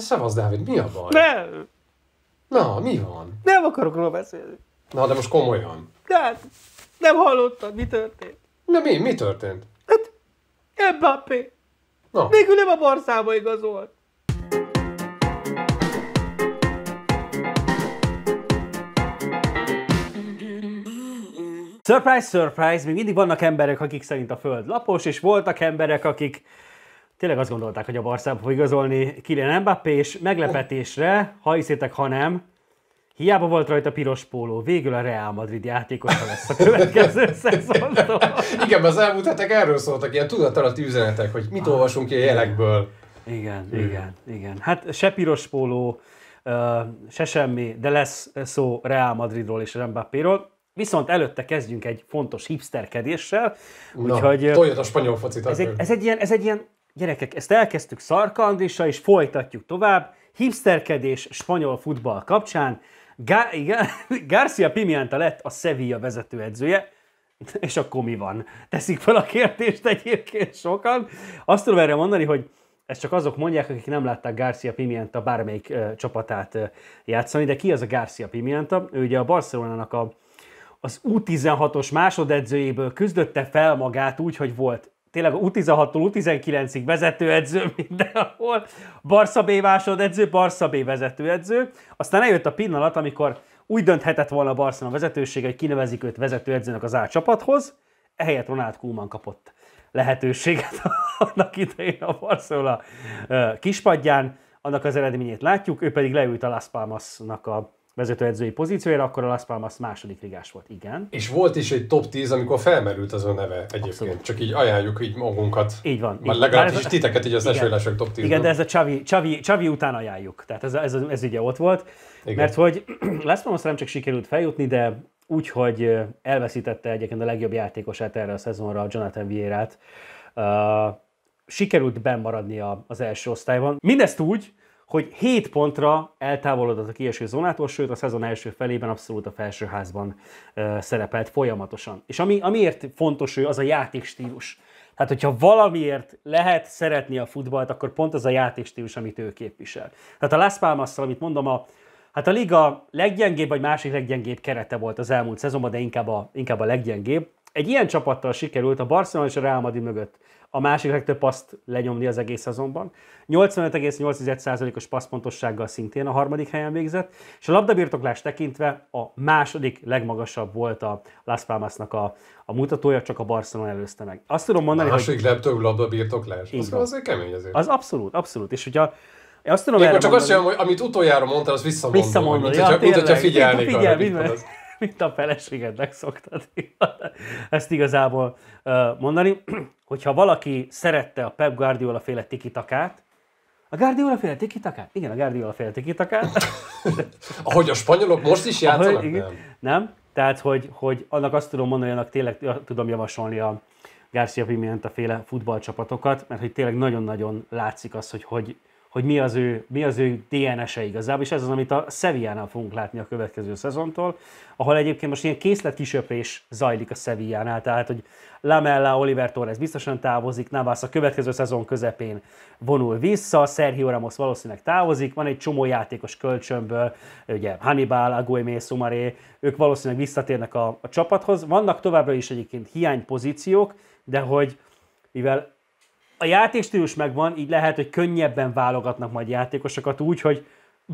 Szevasz, Dávid, mi a baj? Nem. Na, mi van? Nem akarok róla beszélni. Na, de most komolyan. De hát, nem hallottad, mi történt. Na mi? Mi történt? Hát, Mbappé. Na. Végül nem a Barszába igazolt. Surprise, surprise, még mindig vannak emberek, akik szerint a Föld lapos, és voltak emberek, akik tényleg azt gondolták, hogy a Barszába fog igazolni Kylian Mbappé, és meglepetésre, ha hiszétek, ha nem, hiába volt rajta piros póló, végül a Real Madrid játékosa lesz a következő szezonban. Igen, az elmúlt hetek erről szóltak, ilyen tudatalatti üzenetek, hogy mit olvasunk ki a jelekből. Igen, hmm. igen, igen. Hát se piros póló, se semmi, de lesz szó Real Madridról és Mbappéról. Viszont előtte kezdjünk egy fontos hipsterkedéssel. Na, úgyhogy, a spanyol focit. Ez egy, ez, egy ilyen, ez egy ilyen Gyerekek, ezt elkezdtük Szarkandissa, és folytatjuk tovább. Hipsterkedés spanyol futball kapcsán. Gá- Garcia Pimienta lett a Sevilla vezetőedzője, és akkor mi van? Teszik fel a kérdést egyébként sokan. Azt tudom erre mondani, hogy ezt csak azok mondják, akik nem látták Garcia Pimienta bármelyik ö, csapatát ö, játszani, de ki az a Garcia Pimienta? Ő ugye a Barcelonának a, az U16-os másodedzőjéből küzdötte fel magát úgy, hogy volt tényleg U16-tól U19-ig vezetőedző mindenhol, Barca B másodedző, Barca B vezetőedző, aztán eljött a pillanat, amikor úgy dönthetett volna a Barcelona vezetőség, hogy kinevezik őt vezetőedzőnek az A csapathoz, ehelyett Ronald Koeman kapott lehetőséget annak idején a Barcelona kispadján, annak az eredményét látjuk, ő pedig leült a Las Palmasnak a vezetőedzői pozíciójára, akkor a Las Palmas második ligás volt, igen. És volt is egy top 10, amikor felmerült az a neve egyébként. Abszolút. Csak így ajánljuk így magunkat. Így van. Már legalábbis is titeket így az esőlesek top 10 Igen, de ez a Csavi, Csavi, Csavi után ajánljuk. Tehát ez, ez, ez, ez ugye ott volt. Igen. Mert hogy Las Palmas nem csak sikerült feljutni, de úgyhogy elveszítette egyébként a legjobb játékosát erre a szezonra, Jonathan Vieira-t. Uh, sikerült bennmaradnia az első osztályban. Mindezt úgy, hogy 7 pontra eltávolodott a kieső zónától, sőt a szezon első felében abszolút a felsőházban ö, szerepelt folyamatosan. És ami, amiért fontos ő, az a játékstílus. Tehát, hogyha valamiért lehet szeretni a futballt, akkor pont az a játékstílus, amit ő képvisel. Tehát a Las palmas amit mondom, a, hát a liga leggyengébb vagy másik leggyengébb kerete volt az elmúlt szezonban, de inkább a, inkább a leggyengébb. Egy ilyen csapattal sikerült a Barcelona és a Real Madrid mögött a másik legtöbb paszt lenyomni az egész szezonban. 85,8%-os passzpontossággal szintén a harmadik helyen végzett, és a labdabirtoklás tekintve a második legmagasabb volt a Las Palmasnak a, a mutatója, csak a Barcelona előzte meg. Azt tudom mondani, a második hogy... Második labdabirtoklás? Az, azért kemény azért. Az abszolút, abszolút. És ugye én azt tudom Én csak mondani, azt sem, hogy amit utoljára mondtál, azt visszamondom. Visszamondom. Mint, ja, hogyha, mint hogyha figyelnék. Figyel, arra, mint a feleségednek szoktad ezt igazából mondani, hogyha valaki szerette a Pep Guardiola féle tikitakát, a Guardiola féle tikitakát? Igen, a Guardiola féle tikitakát. Ahogy a spanyolok most is játszanak? Ahogy, nem. nem. Tehát, hogy, hogy annak azt tudom mondani, annak tényleg tudom javasolni a Garcia Pimienta féle futballcsapatokat, mert hogy tényleg nagyon-nagyon látszik az, hogy hogy hogy mi az ő, mi az ő DNS-e igazából, és ez az, amit a Sevillánál fogunk látni a következő szezontól, ahol egyébként most ilyen készletkisöprés zajlik a Sevillánál, tehát hogy Lamella, Oliver Torres biztosan távozik, Navas a következő szezon közepén vonul vissza, Sergio Ramos valószínűleg távozik, van egy csomó játékos kölcsönből, ugye Hannibal, Aguemé, Sumaré, ők valószínűleg visszatérnek a, a csapathoz. Vannak továbbra is egyébként hiánypozíciók, de hogy mivel a játékstílus megvan, így lehet, hogy könnyebben válogatnak majd játékosokat úgy, hogy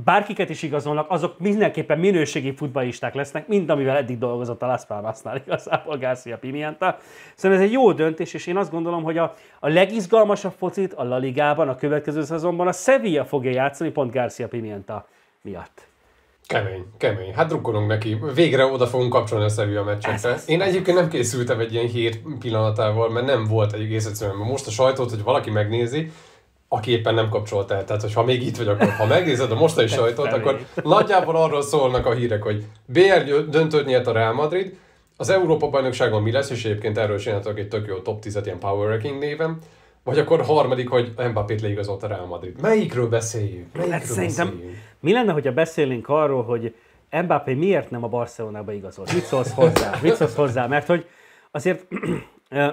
bárkiket is igazolnak, azok mindenképpen minőségi futballisták lesznek, mint amivel eddig dolgozott a Las Palmasnál igazából Garcia Pimienta. Szóval ez egy jó döntés, és én azt gondolom, hogy a, a legizgalmasabb focit a La Ligában a következő szezonban a Sevilla fogja játszani pont Garcia Pimienta miatt. Kemény, kemény. Hát drukkolunk neki. Végre oda fogunk kapcsolni a szerű a meccsekre. Én egyébként nem készültem egy ilyen hír pillanatával, mert nem volt egy egész egyszerűen. Most a sajtót, hogy valaki megnézi, aki éppen nem kapcsolt el. Tehát, ha még itt vagy, akkor ha megnézed a mostani sajtót, akkor nagyjából arról szólnak a hírek, hogy BR döntött nyert a Real Madrid, az Európa bajnokságon mi lesz, és egyébként erről csináltak egy tök jó top 10-et ilyen Power Ranking néven. Vagy akkor harmadik, hogy Mbappét leigazolt a Real Madrid. Melyikről beszéljünk? Hát Melyikről hát szerintem beszéljünk? mi lenne, hogyha beszélnénk arról, hogy Mbappé miért nem a Barcelonába igazolt? Mit szólsz hozzá? Mit szólsz hozzá? Mert hogy azért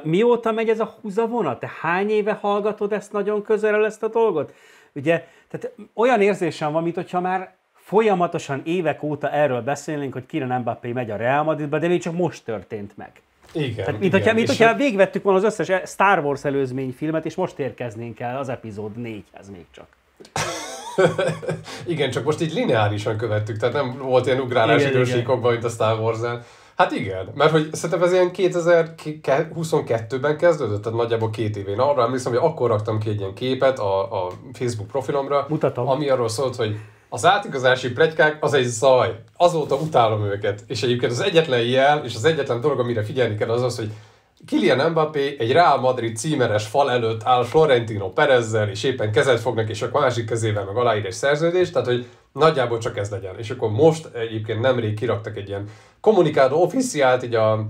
mióta megy ez a húzavona? Te hány éve hallgatod ezt nagyon közelről ezt a dolgot? Ugye, tehát olyan érzésem van, mint hogyha már folyamatosan évek óta erről beszélnénk, hogy Kylian Mbappé megy a Real Madridba, de még csak most történt meg. Igen, Tehát, mint igen. Hogyha, mint hogyha végvettük volna az összes e- Star Wars előzmény filmet és most érkeznénk el az epizód 4-hez még csak. igen, csak most így lineárisan követtük, tehát nem volt ilyen ugrálás idősíkokban, mint a Star Wars-en. Hát igen, mert hogy szerintem ez ilyen 2022-ben kezdődött, tehát nagyjából két évén. Arra emlékszem, hogy akkor raktam ki egy ilyen képet a, a Facebook profilomra, Mutatom. ami arról szólt, hogy az átigazási pletykák az egy zaj. Azóta utálom őket. És egyébként az egyetlen jel, és az egyetlen dolog, amire figyelni kell, az az, hogy kilian Mbappé egy Real Madrid címeres fal előtt áll Florentino Perezzel, és éppen kezet fognak, és akkor másik kezével meg aláír egy szerződést, tehát hogy nagyjából csak ez legyen. És akkor most egyébként nemrég kiraktak egy ilyen kommunikáló officiált, így a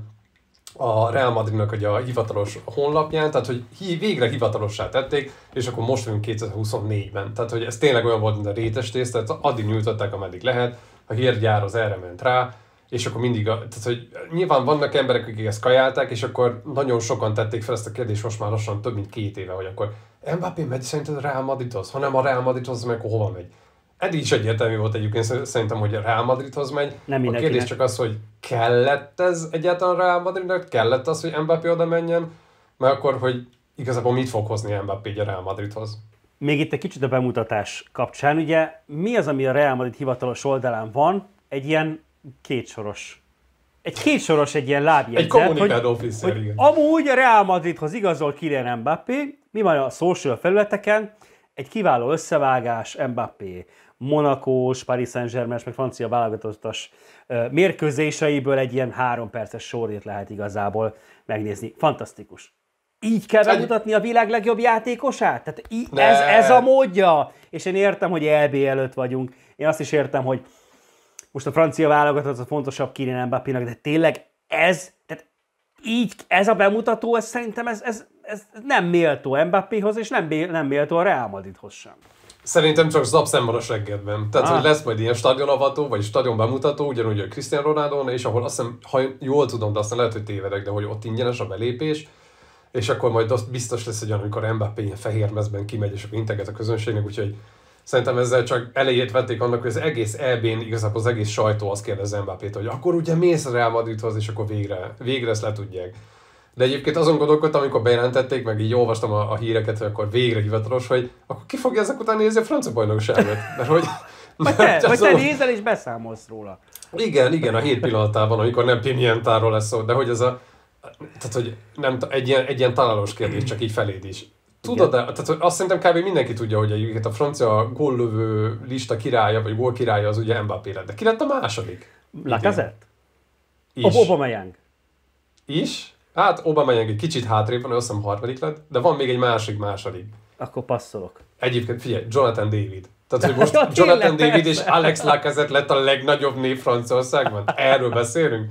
a Real Madridnak a hivatalos honlapján, tehát hogy hí, végre hivatalossá tették, és akkor most vagyunk 2024-ben. Tehát, hogy ez tényleg olyan volt, mint a rétes tészt, tehát addig nyújtották, ameddig lehet, a hírgyár az erre ment rá, és akkor mindig, a, tehát hogy nyilván vannak emberek, akik ezt kajálták, és akkor nagyon sokan tették fel ezt a kérdést most már lassan több mint két éve, hogy akkor Mbappé megy szerinted a Real Madridhoz, hanem a Real Madridhoz, meg hova megy. Eddig hát is egyértelmű volt egyébként, szerintem, hogy a Real Madridhoz megy. Nem a kérdés csak az, hogy kellett ez egyáltalán Real Madridnak? Kellett az, hogy Mbappé oda menjen? Mert akkor, hogy igazából mit fog hozni Mbappé a Real Madridhoz? Még itt egy kicsit a bemutatás kapcsán, ugye mi az, ami a Real Madrid hivatalos oldalán van? Egy ilyen kétsoros egy kétsoros, egy ilyen lábjegyzet, egy hogy, officer, hogy igen. amúgy a Real Madridhoz igazol Kylian Mbappé, mi van a social felületeken, egy kiváló összevágás Mbappé. Monakós, Paris Saint-Germain, meg francia válogatottas mérkőzéseiből egy ilyen három perces sorét lehet igazából megnézni. Fantasztikus. Így kell bemutatni a világ legjobb játékosát? Tehát í- ez, ez a módja. És én értem, hogy LB előtt vagyunk. Én azt is értem, hogy most a francia válogatott a fontosabb Kirin mbappé de tényleg ez, tehát így, ez a bemutató, ez szerintem ez, ez, ez nem méltó Mbappéhoz, és nem, nem méltó a Real Madridhoz sem. Szerintem csak a seggedben. Tehát, ah. hogy lesz majd ilyen stadionavató, vagy stadion bemutató, ugyanúgy a Cristiano ronaldo és ahol azt hiszem, ha jól tudom, de aztán lehet, hogy tévedek, de hogy ott ingyenes a belépés, és akkor majd azt biztos lesz, hogy amikor Mbappé ilyen fehér mezben kimegy, és integet a közönségnek, úgyhogy szerintem ezzel csak elejét vették annak, hogy az egész EB-n igazából az egész sajtó azt kérdez Mbappét, hogy akkor ugye mész Real Madridhoz, és akkor végre, végre ezt tudják. De egyébként azon gondolkodtam, amikor bejelentették, meg így olvastam a, a híreket, hogy akkor végre hivatalos, hogy akkor ki fogja ezek után nézni a francia bajnokságot? Mert hogy... Vagy te, azon... vagy te nézel és beszámolsz róla. Igen, igen, a hét pillanatában, amikor nem Pimientáról lesz szó, de hogy ez a... Tehát, hogy nem, egy ilyen, egy ilyen találós kérdés, csak így feléd is. Tudod, de, tehát hogy azt szerintem kb. mindenki tudja, hogy egyébként a francia góllövő lista királya, vagy gól királya az ugye Mbappé lett. De ki lett a második? Lacazette? Is. Mayang. Is? Hát Obama egy kicsit hátrébb van, azt hiszem harmadik lett, de van még egy másik második. Akkor passzolok. Egyébként figyelj, Jonathan David. Tehát, hogy most Jonathan David és Alex Lacazette lett a legnagyobb név Franciaországban. Erről beszélünk?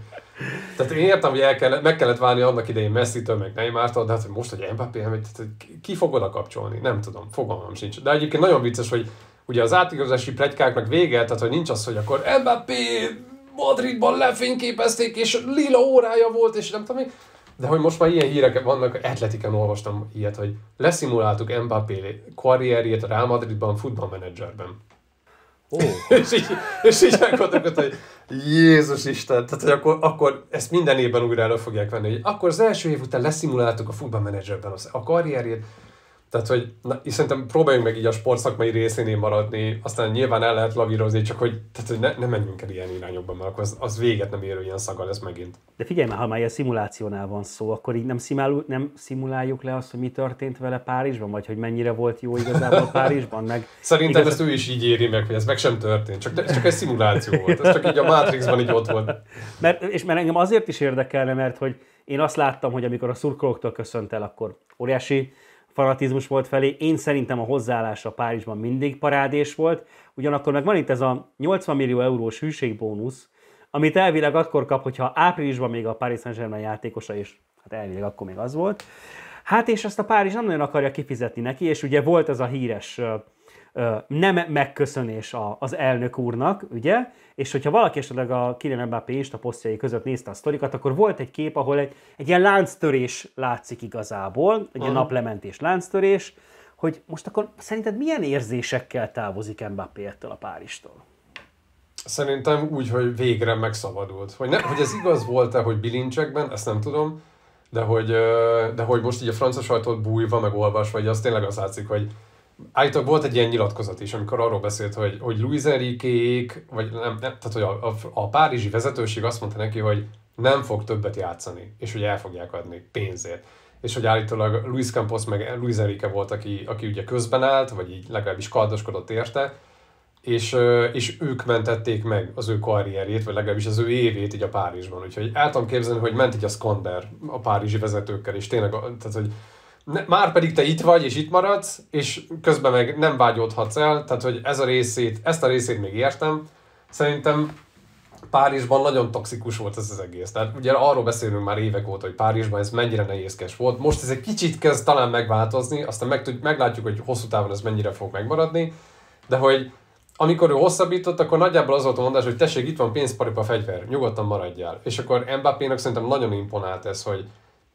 Tehát én értem, hogy el kell, meg kellett válni annak idején messi tömeg. meg Neymar-tól, de hát, hogy most, hogy Mbappé, hát, hogy ki fog oda kapcsolni? Nem tudom, fogalmam sincs. De egyébként nagyon vicces, hogy ugye az átigazási plegykáknak vége, tehát hogy nincs az, hogy akkor Mbappé Madridban lefényképezték, és lila órája volt, és nem tudom, de hogy most már ilyen hírek vannak, Atletiken olvastam ilyet, hogy leszimuláltuk Mbappé karrierjét Real Madridban, futballmenedzserben. Oh. és, így, és így hogy Jézus Isten, tehát hogy akkor, akkor ezt minden évben újra elő fogják venni, hogy akkor az első év után leszimuláltuk a futballmenedzserben a karrierjét, tehát, hogy na, és szerintem próbáljunk meg így a sportszakmai részén maradni, aztán nyilván el lehet lavírozni, csak hogy, tehát, hogy ne, ne menjünk el ilyen irányokba, mert akkor az, az véget nem érő ilyen szaga lesz megint. De figyelj már, ha már ilyen szimulációnál van szó, akkor így nem, szimál, nem szimuláljuk le azt, hogy mi történt vele Párizsban, vagy hogy mennyire volt jó igazából Párizsban. Meg szerintem igaz... ezt ő is így éri meg, hogy ez meg sem történt, csak, ez csak egy szimuláció volt, ez csak így a Matrixban így ott volt. Mert, és mert engem azért is érdekelne, mert hogy én azt láttam, hogy amikor a szurkolóktól köszönt el, akkor óriási fanatizmus volt felé. Én szerintem a hozzáállása Párizsban mindig parádés volt, ugyanakkor meg van itt ez a 80 millió eurós hűségbónusz, amit elvileg akkor kap, hogyha áprilisban még a Paris Saint-Germain játékosa, és hát elvileg akkor még az volt. Hát és ezt a Párizs nem nagyon akarja kifizetni neki, és ugye volt ez a híres nem megköszönés az elnök úrnak, ugye? És hogyha valaki esetleg a Kylian Mbappé Insta posztjai között nézte a sztorikat, akkor volt egy kép, ahol egy, egy ilyen lánctörés látszik igazából, egy ilyen naplementés lánctörés, hogy most akkor szerinted milyen érzésekkel távozik Mbappé ettől a Páristól? Szerintem úgy, hogy végre megszabadult. Hogy, ne, hogy ez igaz volt-e, hogy bilincsekben, ezt nem tudom, de hogy, de hogy most így a francia sajtót bújva, meg olvasva, hogy az tényleg az látszik, hogy Állítólag volt egy ilyen nyilatkozat is, amikor arról beszélt, hogy, hogy Louis Enriquék, vagy nem, nem tehát hogy a, a, a párizsi vezetőség azt mondta neki, hogy nem fog többet játszani, és hogy el fogják adni pénzért. És hogy állítólag Luis Campos meg Luis Enrique volt, aki, aki ugye közben állt, vagy így legalábbis kardoskodott érte, és, és ők mentették meg az ő karrierjét, vagy legalábbis az ő évét így a Párizsban. Úgyhogy el tudom képzelni, hogy ment így a Skander a párizsi vezetőkkel, és tényleg, tehát hogy már pedig te itt vagy, és itt maradsz, és közben meg nem vágyódhatsz el, tehát hogy ez a részét, ezt a részét még értem. Szerintem Párizsban nagyon toxikus volt ez az egész. Tehát ugye arról beszélünk már évek óta, hogy Párizsban ez mennyire nehézkes volt. Most ez egy kicsit kezd talán megváltozni, aztán meg, meglátjuk, hogy hosszú távon ez mennyire fog megmaradni, de hogy amikor ő hosszabbított, akkor nagyjából az volt a mondás, hogy tessék, itt van pénzparipa fegyver, nyugodtan maradjál. És akkor Mbappé-nak szerintem nagyon imponált ez, hogy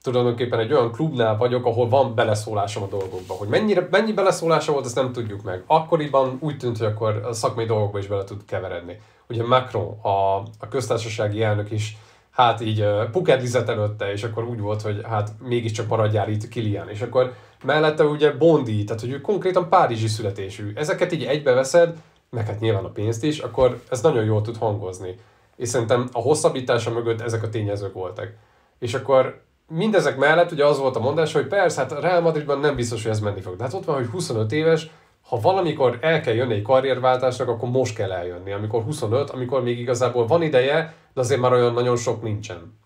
tulajdonképpen egy olyan klubnál vagyok, ahol van beleszólásom a dolgokba. Hogy mennyire, mennyi beleszólása volt, ezt nem tudjuk meg. Akkoriban úgy tűnt, hogy akkor a szakmai dolgokba is bele tud keveredni. Ugye Macron, a, a köztársasági elnök is hát így uh, pukedlizett előtte, és akkor úgy volt, hogy hát mégiscsak maradjál itt Kilian. És akkor mellette ugye Bondi, tehát hogy ő konkrétan párizsi születésű. Ezeket így egybeveszed, meg hát nyilván a pénzt is, akkor ez nagyon jól tud hangozni. És szerintem a hosszabbítása mögött ezek a tényezők voltak. És akkor mindezek mellett ugye az volt a mondás, hogy persze, hát a Real Madridban nem biztos, hogy ez menni fog. De hát ott van, hogy 25 éves, ha valamikor el kell jönni egy karrierváltásnak, akkor most kell eljönni, amikor 25, amikor még igazából van ideje, de azért már olyan nagyon sok nincsen.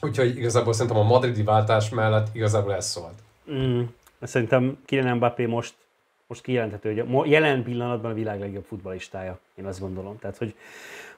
Úgyhogy igazából szerintem a madridi váltás mellett igazából ez szólt. Mm, szerintem Kylian Mbappé most, most kijelenthető, hogy jelen pillanatban a világ legjobb futbalistája, én azt gondolom. Tehát, hogy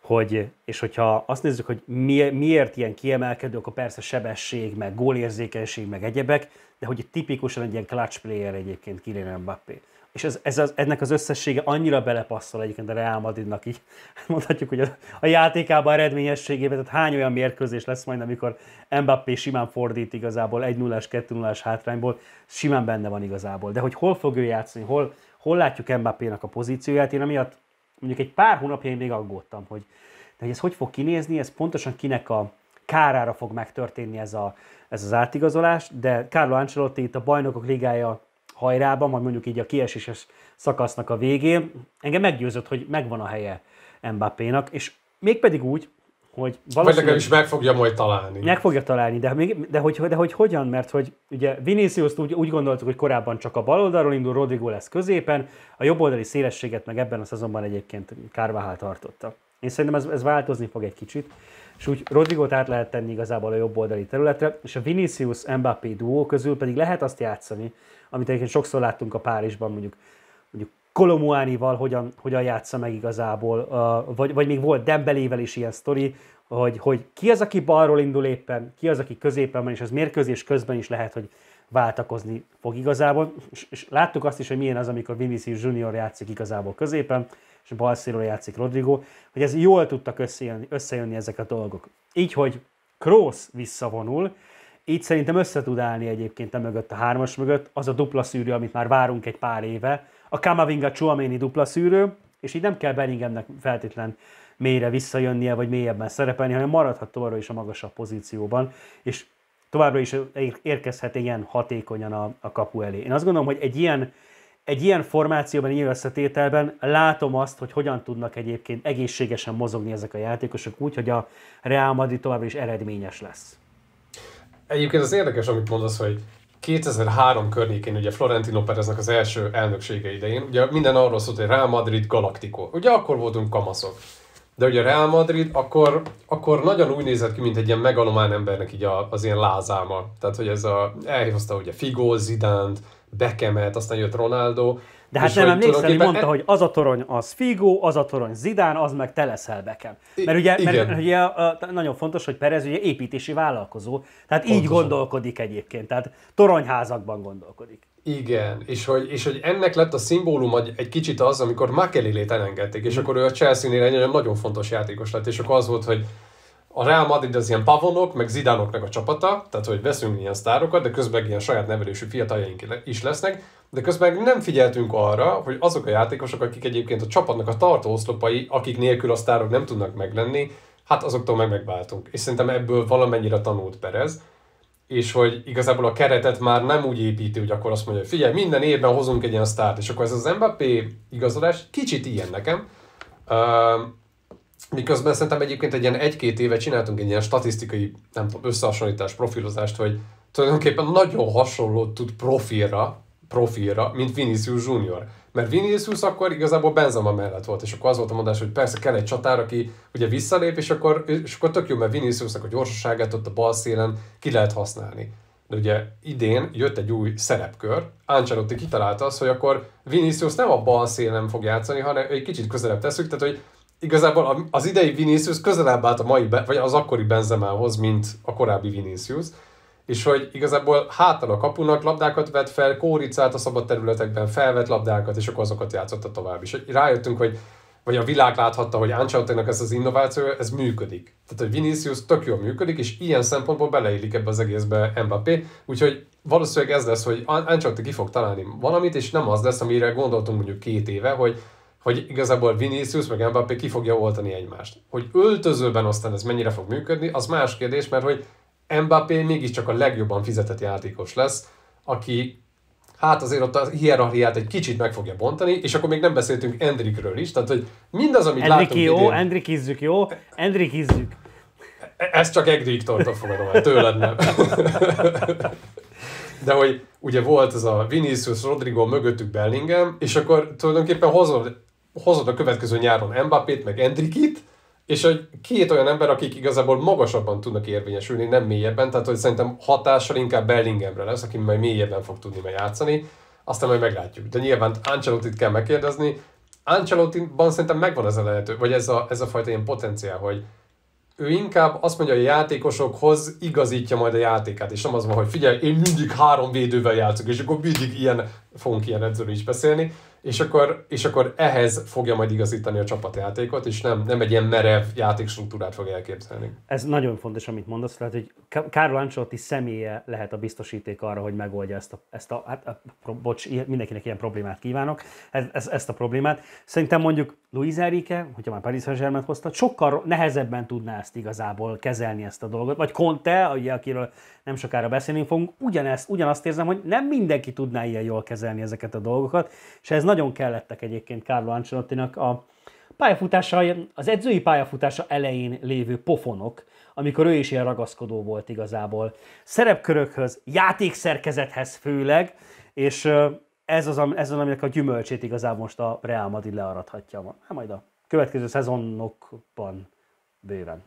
hogy, és hogyha azt nézzük, hogy mi, miért ilyen kiemelkedő, akkor persze sebesség, meg gólérzékenység, meg egyebek, de hogy tipikusan egy ilyen clutch player egyébként Kylian Mbappé. És ez, ez az, ennek az összessége annyira belepasszol egyébként a Real Madridnak így, mondhatjuk, hogy a, a játékában, eredményességében, tehát hány olyan mérkőzés lesz majd, amikor Mbappé simán fordít igazából 1 0 2 0 hátrányból, simán benne van igazából. De hogy hol fog ő játszani, hol, hol látjuk Kimbappe-nak a pozícióját, én amiatt mondjuk egy pár hónapja én még aggódtam, hogy de hogy ez hogy fog kinézni, ez pontosan kinek a kárára fog megtörténni ez, a, ez az átigazolás, de Carlo Ancelotti itt a bajnokok ligája hajrában, majd mondjuk így a kieséses szakasznak a végén, engem meggyőzött, hogy megvan a helye Mbappénak, és mégpedig úgy, hogy valószínűleg... Vagy legalábbis meg fogja majd találni. Meg fogja találni, de, még, de, hogy, de hogy hogyan, mert hogy ugye vinicius úgy, úgy gondoltuk, hogy korábban csak a bal oldalról indul, Rodrigo lesz középen, a jobb oldali szélességet meg ebben a szezonban egyébként Kárvahál tartotta. Én szerintem ez, ez változni fog egy kicsit, és úgy Rodrigo át lehet tenni igazából a jobb oldali területre, és a vinicius mbappé duó közül pedig lehet azt játszani, amit egyébként sokszor láttunk a Párizsban, mondjuk, mondjuk Kolomuánival hogyan, hogyan játsza meg igazából, uh, vagy, vagy még volt Dembelével is ilyen sztori, hogy, hogy ki az, aki balról indul éppen, ki az, aki középen van, és az mérkőzés közben is lehet, hogy váltakozni fog igazából. És, és láttuk azt is, hogy milyen az, amikor Vinicius Junior játszik igazából középen, és balszíról játszik Rodrigo, hogy ez jól tudtak összejönni, összejönni ezek a dolgok. Így, hogy Kroos visszavonul, így szerintem össze tud állni egyébként a mögött, a hármas mögött, az a dupla szűrő, amit már várunk egy pár éve, a Kamavinga Chouameni dupla szűrő, és így nem kell Bellinghamnek feltétlen mélyre visszajönnie, vagy mélyebben szerepelni, hanem maradhat továbbra is a magasabb pozícióban, és továbbra is érkezhet ilyen hatékonyan a, a kapu elé. Én azt gondolom, hogy egy ilyen, egy ilyen formációban, egy ilyen összetételben látom azt, hogy hogyan tudnak egyébként egészségesen mozogni ezek a játékosok úgy, hogy a Real Madrid továbbra is eredményes lesz. Egyébként az érdekes, amit mondasz, hogy 2003 környékén, ugye Florentino Pereznek az első elnöksége idején, ugye minden arról szólt, hogy Real Madrid Galactico. Ugye akkor voltunk kamaszok. De ugye Real Madrid akkor, akkor nagyon úgy nézett ki, mint egy ilyen megalomán embernek így az ilyen lázáma. Tehát, hogy ez a, elhívta ugye Figo, Zidant, Bekemet, aztán jött Ronaldo, de hát és nem emlékszem, hogy mondta, e- hogy az a torony az Figo, az a torony Zidán, az meg te leszel Beckham. Mert ugye, mert ugye nagyon fontos, hogy Perez ugye építési vállalkozó, tehát Pontosan. így gondolkodik egyébként, tehát toronyházakban gondolkodik. Igen, és hogy, és hogy ennek lett a szimbólum egy, egy kicsit az, amikor Makelilét elengedték, és mhm. akkor ő a Chelsea-nél egy nagyon fontos játékos lett, és akkor az volt, hogy a Real Madrid az ilyen pavonok, meg zidánoknak a csapata, tehát hogy veszünk ilyen sztárokat, de közben ilyen saját nevelésű fiataljaink is lesznek, de közben nem figyeltünk arra, hogy azok a játékosok, akik egyébként a csapatnak a oszlopai, akik nélkül a sztárok nem tudnak meglenni, hát azoktól meg megváltunk. És szerintem ebből valamennyire tanult Perez, és hogy igazából a keretet már nem úgy építi, hogy akkor azt mondja, hogy figyelj, minden évben hozunk egy ilyen sztárt, és akkor ez az Mbappé igazolás kicsit ilyen nekem. Uh, Miközben szerintem egyébként egy ilyen egy-két éve csináltunk egy ilyen statisztikai, nem tudom, összehasonlítás, profilozást, hogy tulajdonképpen nagyon hasonló tud profilra, profilra, mint Vinicius Junior. Mert Vinicius akkor igazából Benzema mellett volt, és akkor az volt a mondás, hogy persze kell egy csatár, aki ugye visszalép, és akkor, és akkor tök jó, mert Viniciusnak a gyorsaságát ott a bal szélen ki lehet használni. De ugye idén jött egy új szerepkör, Ancelotti kitalálta azt, hogy akkor Vinicius nem a bal szélen fog játszani, hanem egy kicsit közelebb teszük, tehát hogy igazából az idei Vinicius közelebb állt a mai, vagy az akkori Benzemához, mint a korábbi Vinicius, és hogy igazából hátal a kapunak labdákat vett fel, kóricált a szabad területekben, felvett labdákat, és akkor azokat játszotta tovább. És rájöttünk, hogy vagy a világ láthatta, hogy Ancelotti-nak ez az innováció, ez működik. Tehát, hogy Vinicius tök jól működik, és ilyen szempontból beleillik ebbe az egészbe Mbappé, úgyhogy valószínűleg ez lesz, hogy Ancelotti ki fog találni valamit, és nem az lesz, amire gondoltunk mondjuk két éve, hogy hogy igazából Vinicius meg Mbappé ki fogja oltani egymást. Hogy öltözőben aztán ez mennyire fog működni, az más kérdés, mert hogy Mbappé mégiscsak a legjobban fizetett játékos lesz, aki hát azért ott a hierarchiát egy kicsit meg fogja bontani, és akkor még nem beszéltünk Endrikről is, tehát hogy mindaz, amit Endrik látunk jó, idén... ízzük jó? Endrik ízzük. E-, ezt csak Egdiktortól fogadom el, tőled nem. De hogy ugye volt ez a Vinicius, Rodrigo mögöttük Bellingham, és akkor tulajdonképpen hozom hozod a következő nyáron Mbappét, meg Endrikit, és hogy két olyan ember, akik igazából magasabban tudnak érvényesülni, nem mélyebben, tehát hogy szerintem hatással inkább Bellingemre lesz, aki majd mélyebben fog tudni majd játszani, aztán majd meglátjuk. De nyilván ancelotti kell megkérdezni, ancelotti szerintem megvan ez a lehető, vagy ez a, ez a fajta ilyen potenciál, hogy ő inkább azt mondja, hogy a játékosokhoz igazítja majd a játékát, és nem az van, hogy figyelj, én mindig három védővel játszok, és akkor mindig ilyen, fogunk ilyen edzőről is beszélni, és akkor, és akkor ehhez fogja majd igazítani a csapatjátékot, és nem, nem egy ilyen merev játékstruktúrát fog elképzelni. Ez nagyon fontos, amit mondasz, tehát, hogy Carlo Ancelotti személye lehet a biztosíték arra, hogy megoldja ezt a, ezt a, hát, a bocs, mindenkinek ilyen problémát kívánok, ez, ezt a problémát. Szerintem mondjuk Luis Enrique, hogyha már Paris saint hozta, sokkal nehezebben tudná ezt igazából kezelni ezt a dolgot, vagy Conte, ugye, akiről nem sokára beszélni fogunk, ugyanezt, ugyanazt érzem, hogy nem mindenki tudná ilyen jól kezelni ezeket a dolgokat, és ez nagyon nagyon kellettek egyébként Carlo Ancelottinak a pályafutása, az edzői pályafutása elején lévő pofonok, amikor ő is ilyen ragaszkodó volt igazából. Szerepkörökhöz, játékszerkezethez főleg, és ez az, ez az aminek a gyümölcsét igazából most a Real Madrid learadhatja. Hát majd a következő szezonokban bőven.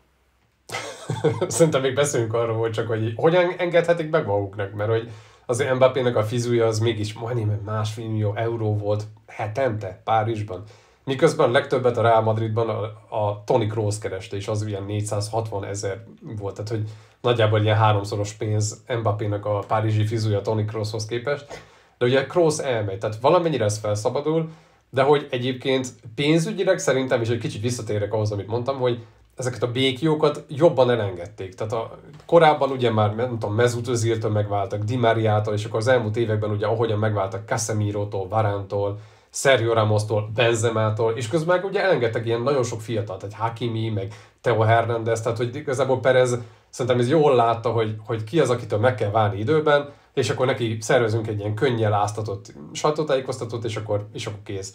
Szerintem még beszélünk arról, hogy csak hogy hogyan engedhetik meg maguknak, mert hogy az Mbappének a fizúja az mégis majdnem másfél millió euró volt hetente Párizsban. Miközben legtöbbet a Real Madridban a, a Toni Kroos kereste, és az ilyen 460 ezer volt, tehát hogy nagyjából ilyen háromszoros pénz Mbappének a párizsi fizúja Toni Krooshoz képest. De ugye Kroos elmegy, tehát valamennyire ez felszabadul, de hogy egyébként pénzügyileg szerintem, és egy kicsit visszatérek ahhoz, amit mondtam, hogy ezeket a békjókat jobban elengedték. Tehát a, korábban ugye már, nem tudom, Mezut Öziltől megváltak, Di Mariától, és akkor az elmúlt években ugye ahogyan megváltak Casemiro-tól, Varántól, Sergio Ramostól, Benzemától, és közben meg ugye elengedtek ilyen nagyon sok fiatal, tehát Hakimi, meg Teo Hernandez, tehát hogy igazából Perez szerintem ez jól látta, hogy, hogy ki az, akitől meg kell válni időben, és akkor neki szervezünk egy ilyen könnyel áztatott sajtótájékoztatót, és akkor, és akkor kész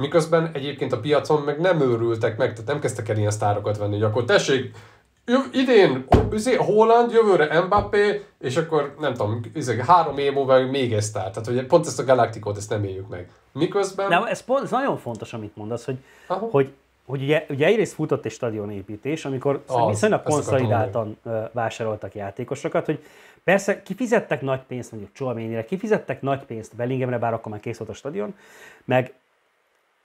miközben egyébként a piacon meg nem őrültek meg, tehát nem kezdtek el ilyen sztárokat venni, hogy akkor tessék, jöv, idén üzé, Holland, jövőre Mbappé, és akkor nem tudom, üzé, három év múlva még egy sztár. Tehát hogy pont ezt a galaktikot, ezt nem éljük meg. Miközben... Nem, ez, pont, ez nagyon fontos, amit mondasz, hogy, Aha. hogy hogy ugye, ugye egyrészt futott egy stadionépítés, amikor viszonylag konszolidáltan vásároltak játékosokat, hogy persze kifizettek nagy pénzt mondjuk Csolményre, kifizettek nagy pénzt Bellingemre, bár akkor már kész volt a stadion, meg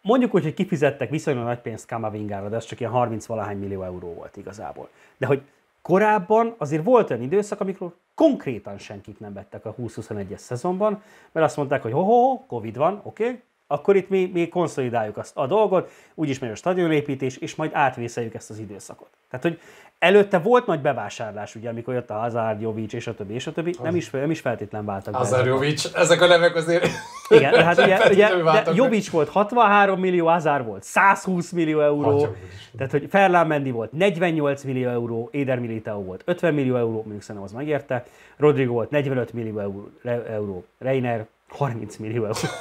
Mondjuk úgy, hogy kifizettek viszonylag nagy pénzt Kamavingára, de ez csak ilyen 30-valahány millió euró volt igazából. De hogy korábban azért volt olyan időszak, amikor konkrétan senkit nem vettek a 20-21-es szezonban, mert azt mondták, hogy ho, -ho, -ho Covid van, oké, okay, akkor itt mi, mi konszolidáljuk azt a dolgot, úgyis megy a stadionépítés, és majd átvészeljük ezt az időszakot. Tehát, hogy előtte volt nagy bevásárlás, ugye, amikor jött a Hazard, Jovic, és a többi, és a többi, nem is, nem is feltétlen váltak. Hazard, Jovic, ezek a nevek azért Igen, de hát ugye, ugye de Jovic volt 63 millió, Hazard volt 120 millió euró, Atya, tehát hogy Ferlán Mendi volt 48 millió euró, Éder Militao volt 50 millió euró, mondjuk szerintem az megérte, Rodrigo volt 45 millió euró, Reiner 30 millió euró.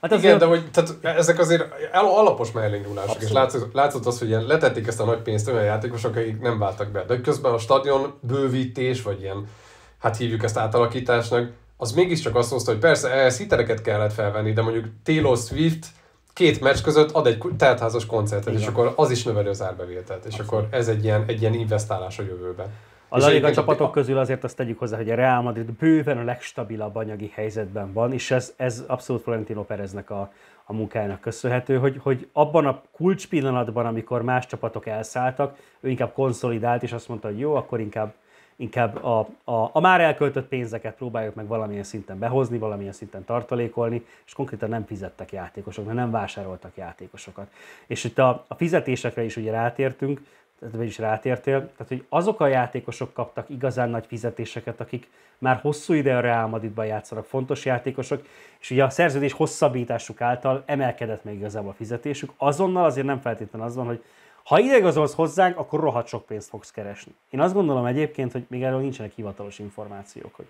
Hát Igen, de hogy tehát ezek azért alapos mellényúlások, és látszott, látszott az, hogy ilyen letették ezt a nagy pénzt olyan játékosok, akik nem váltak be. De közben a stadion bővítés, vagy ilyen, hát hívjuk ezt átalakításnak, az mégiscsak azt mondta, hogy persze ehhez hiteleket kellett felvenni, de mondjuk Taylor Swift két meccs között ad egy teltházas koncertet, Igen. és akkor az is növeli az árbevételt, és Abszolút. akkor ez egy ilyen, egy ilyen investálás a jövőben. A La Liga csapatok közül azért azt tegyük hozzá, hogy a Real Madrid bőven a legstabilabb anyagi helyzetben van, és ez, ez abszolút Florentino Pereznek a, a munkájának köszönhető, hogy, hogy abban a kulcs pillanatban, amikor más csapatok elszálltak, ő inkább konszolidált, és azt mondta, hogy jó, akkor inkább inkább a, a, a már elköltött pénzeket próbáljuk meg valamilyen szinten behozni, valamilyen szinten tartalékolni, és konkrétan nem fizettek játékosok, mert nem vásároltak játékosokat. És itt a, a fizetésekre is ugye rátértünk, be is rátértél, tehát hogy azok a játékosok kaptak igazán nagy fizetéseket, akik már hosszú ide a Real Madridban játszanak, fontos játékosok, és ugye a szerződés hosszabbításuk által emelkedett még igazából a fizetésük, azonnal azért nem feltétlenül az van, hogy ha idegazolsz hozzánk, akkor rohadt sok pénzt fogsz keresni. Én azt gondolom egyébként, hogy még erről nincsenek hivatalos információk, hogy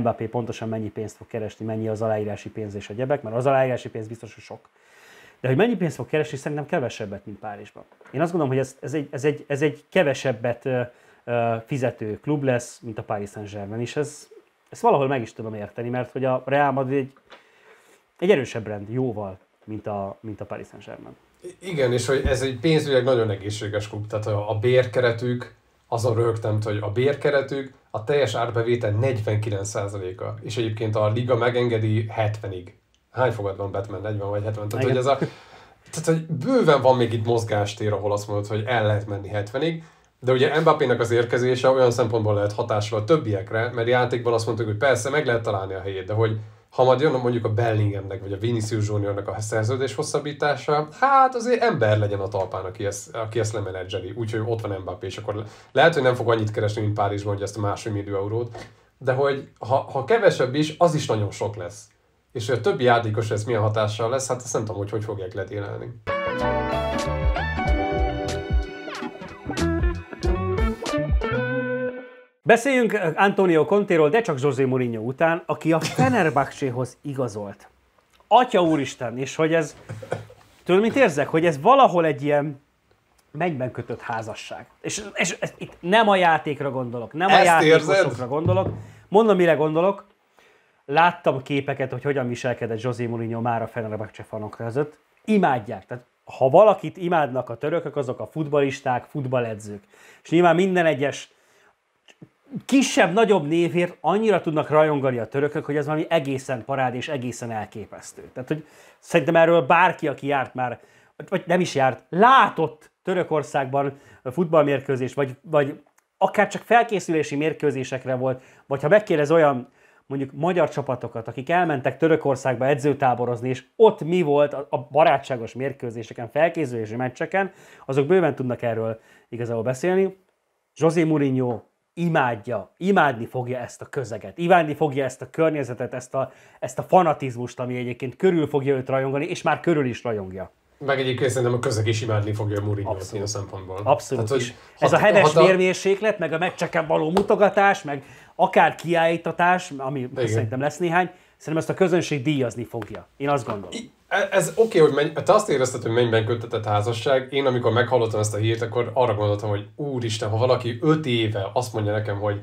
Mbappé pontosan mennyi pénzt fog keresni, mennyi az aláírási pénz és a gyebek, mert az aláírási pénz biztos, hogy sok. De hogy mennyi pénzt fog keresni, szerintem kevesebbet, mint Párizsban. Én azt gondolom, hogy ez, ez, egy, ez, egy, ez egy kevesebbet fizető klub lesz, mint a Paris Saint-Germain, és ez, ezt valahol meg is tudom érteni, mert hogy a Real Madrid egy, egy erősebb rend jóval, mint a, mint a Paris Saint-Germain. Igen, és hogy ez egy pénzügyileg nagyon egészséges klub, tehát a bérkeretük, azon rögtem, hogy a bérkeretük, a teljes árbevétel 49%-a, és egyébként a liga megengedi 70-ig hány fogad van Batman, 40 vagy 70, tehát hogy ez a... Tehát, hogy bőven van még itt mozgástér, ahol azt mondod, hogy el lehet menni 70-ig, de ugye Mbappé-nek az érkezése olyan szempontból lehet hatásra a többiekre, mert játékban azt mondtuk, hogy persze meg lehet találni a helyét, de hogy ha majd jön mondjuk a Bellingemnek, vagy a Vinicius Juniornak a szerződés hosszabbítása, hát azért ember legyen a talpán, aki ezt, aki ezt lemenedzseli. Úgyhogy ott van Mbappé, és akkor lehet, hogy nem fog annyit keresni, mint Párizsban, hogy ezt a másfél millió eurót, de hogy ha, ha kevesebb is, az is nagyon sok lesz. És a többi játékos ez milyen hatással lesz, hát ezt nem tudom, hogy hogy fogják letélelni. Beszéljünk Antonio Contéról, de csak José Mourinho után, aki a Fenerbahcséhoz igazolt. Atya úristen, és hogy ez... Tőlem mit érzek? Hogy ez valahol egy ilyen mennyben kötött házasság. És, és, és itt nem a játékra gondolok, nem Ezt a játékosokra érzed? gondolok. Mondom, mire gondolok láttam képeket, hogy hogyan viselkedett José Mourinho már a Fenerbahce fanok között. Imádják. Tehát ha valakit imádnak a törökök, azok a futbalisták, futballedzők. És nyilván minden egyes kisebb-nagyobb névért annyira tudnak rajongani a törökök, hogy ez valami egészen parád és egészen elképesztő. Tehát, hogy szerintem erről bárki, aki járt már, vagy nem is járt, látott Törökországban futballmérkőzés, vagy, vagy akár csak felkészülési mérkőzésekre volt, vagy ha megkérdez olyan mondjuk magyar csapatokat, akik elmentek Törökországba edzőtáborozni, és ott mi volt a barátságos mérkőzéseken, felkészülési meccseken, azok bőven tudnak erről igazából beszélni. José Mourinho imádja, imádni fogja ezt a közeget, imádni fogja ezt a környezetet, ezt a, ezt a fanatizmust, ami egyébként körül fogja őt rajongani, és már körül is rajongja. Meg egyébként szerintem a közeg is imádni fogja Mourinho ilyen szempontból. Abszolút Tehát, hogy Hat, Ez a heves hat, mérmérséklet, meg a meccseken való mutogatás, meg akár kiállítatás, ami Igen. szerintem lesz néhány, szerintem ezt a közönség díjazni fogja. Én azt gondolom. I- e- ez oké, okay, hogy menj, te azt érezted, hogy mennyiben kötetett házasság. Én amikor meghallottam ezt a hírt, akkor arra gondoltam, hogy úristen, ha valaki öt éve azt mondja nekem, hogy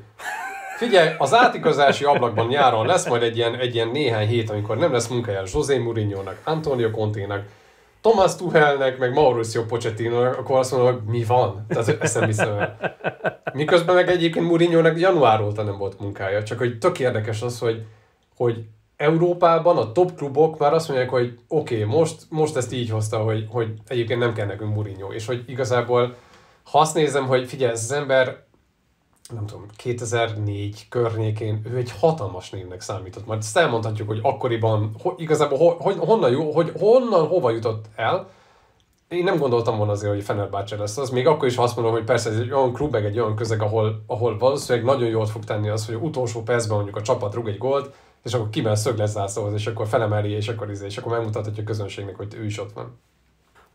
Figyelj, az átigazási ablakban nyáron lesz majd egy ilyen, egy ilyen néhány hét, amikor nem lesz munkája José Mourinho-nak, Antonio Conte-nak, Thomas Tuhelnek, meg Mauricio pochettino akkor azt mondom, hogy mi van? Tehát ezt nem Miközben meg egyébként mourinho január óta nem volt munkája, csak hogy tök érdekes az, hogy, hogy Európában a top klubok már azt mondják, hogy oké, okay, most, most ezt így hozta, hogy, hogy egyébként nem kell nekünk Mourinho, és hogy igazából ha azt nézem, hogy figyelj, ez az ember nem tudom, 2004 környékén ő egy hatalmas névnek számított. Majd ezt elmondhatjuk, hogy akkoriban ho, igazából ho, hogy, honnan, jó, hogy honnan, hova jutott el. Én nem gondoltam volna azért, hogy Fenerbahce lesz az. Még akkor is, azt mondom, hogy persze ez egy olyan klub, meg egy olyan közeg, ahol, ahol valószínűleg nagyon jól fog tenni az, hogy utolsó percben mondjuk a csapat rúg egy gólt, és akkor kimen szöglezászóhoz, és akkor felemeli, és akkor izé, és akkor megmutathatja a közönségnek, hogy ő is ott van.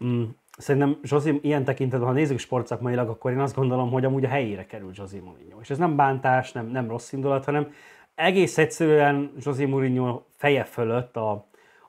Mm, szerintem José ilyen tekintetben, ha nézzük sportszakmailag, akkor én azt gondolom, hogy amúgy a helyére kerül José Mourinho. És ez nem bántás, nem, nem rossz indulat, hanem egész egyszerűen José Mourinho feje fölött a,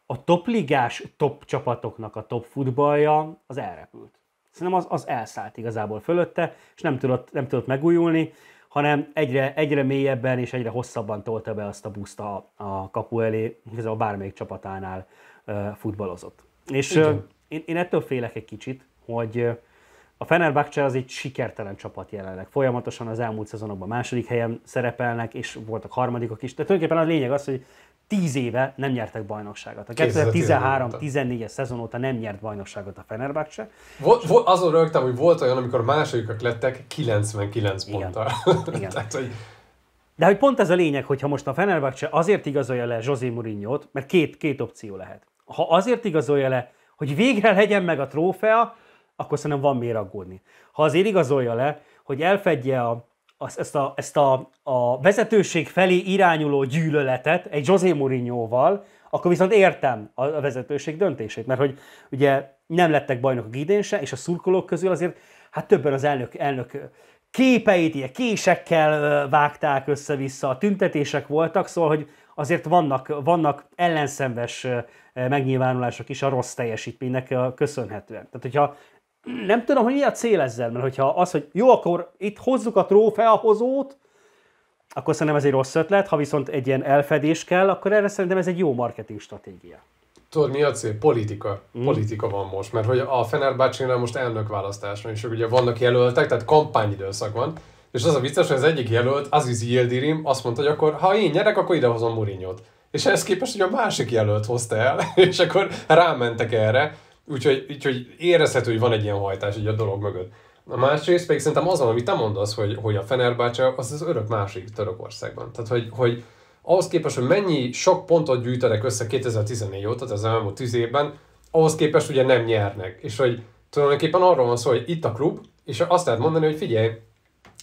a topligás top csapatoknak a top futballja az elrepült. Szerintem az, az elszállt igazából fölötte, és nem tudott, nem tudott megújulni, hanem egyre, egyre mélyebben és egyre hosszabban tolta be azt a buszt a, a kapu elé, a bármelyik csapatánál uh, futballozott. És Igen én, én ettől félek egy kicsit, hogy a Fenerbahce az egy sikertelen csapat jelenleg. Folyamatosan az elmúlt szezonokban második helyen szerepelnek, és voltak harmadikok is. Tehát tulajdonképpen a lényeg az, hogy tíz éve nem nyertek bajnokságot. A 2013-14-es szezon óta nem nyert bajnokságot a Fenerbahce. Vol, vol, azon rögtem, hogy volt olyan, amikor másodikak lettek 99 Igen. ponttal. Igen. Tehát, hogy... De hogy pont ez a lényeg, hogyha most a Fenerbahce azért igazolja le José mourinho t mert két, két opció lehet. Ha azért igazolja le hogy végre legyen meg a trófea, akkor szerintem van miért aggódni. Ha azért igazolja le, hogy elfedje a, az, ezt, a, ezt a, a vezetőség felé irányuló gyűlöletet egy José Mourinho-val, akkor viszont értem a, a vezetőség döntését, mert hogy ugye nem lettek bajnokok idén se, és a szurkolók közül azért hát többen az elnök, elnök képeit ilyen késekkel vágták össze-vissza, a tüntetések voltak, szóval, hogy azért vannak, vannak ellenszenves megnyilvánulások is a rossz teljesítménynek köszönhetően. Tehát, hogyha nem tudom, hogy mi a cél ezzel, mert hogyha az, hogy jó, akkor itt hozzuk a trófeahozót, akkor szerintem ez egy rossz ötlet, ha viszont egy ilyen elfedés kell, akkor erre szerintem ez egy jó marketing stratégia. Tudod, mi a cél? Politika. Mm. Politika van most, mert hogy a Fenerbahce-nál most elnökválasztás van, és ugye vannak jelöltek, tehát kampányidőszak van, és az a vicces, hogy az egyik jelölt, Aziz Yildirim, azt mondta, hogy akkor ha én nyerek, akkor idehozom Murinyót. És ehhez képest, hogy a másik jelölt hozta el, és akkor rámentek erre. Úgyhogy, úgyhogy érezhető, hogy van egy ilyen hajtás így a dolog mögött. A másrészt pedig szerintem az van, amit te mondasz, hogy, hogy a Fenerbahce az az örök másik Törökországban. Tehát, hogy, hogy ahhoz képest, hogy mennyi sok pontot gyűjtenek össze 2014 óta, tehát az elmúlt 10 évben, ahhoz képest ugye nem nyernek. És hogy tulajdonképpen arról van szó, hogy itt a klub, és azt lehet mondani, hogy figyelj,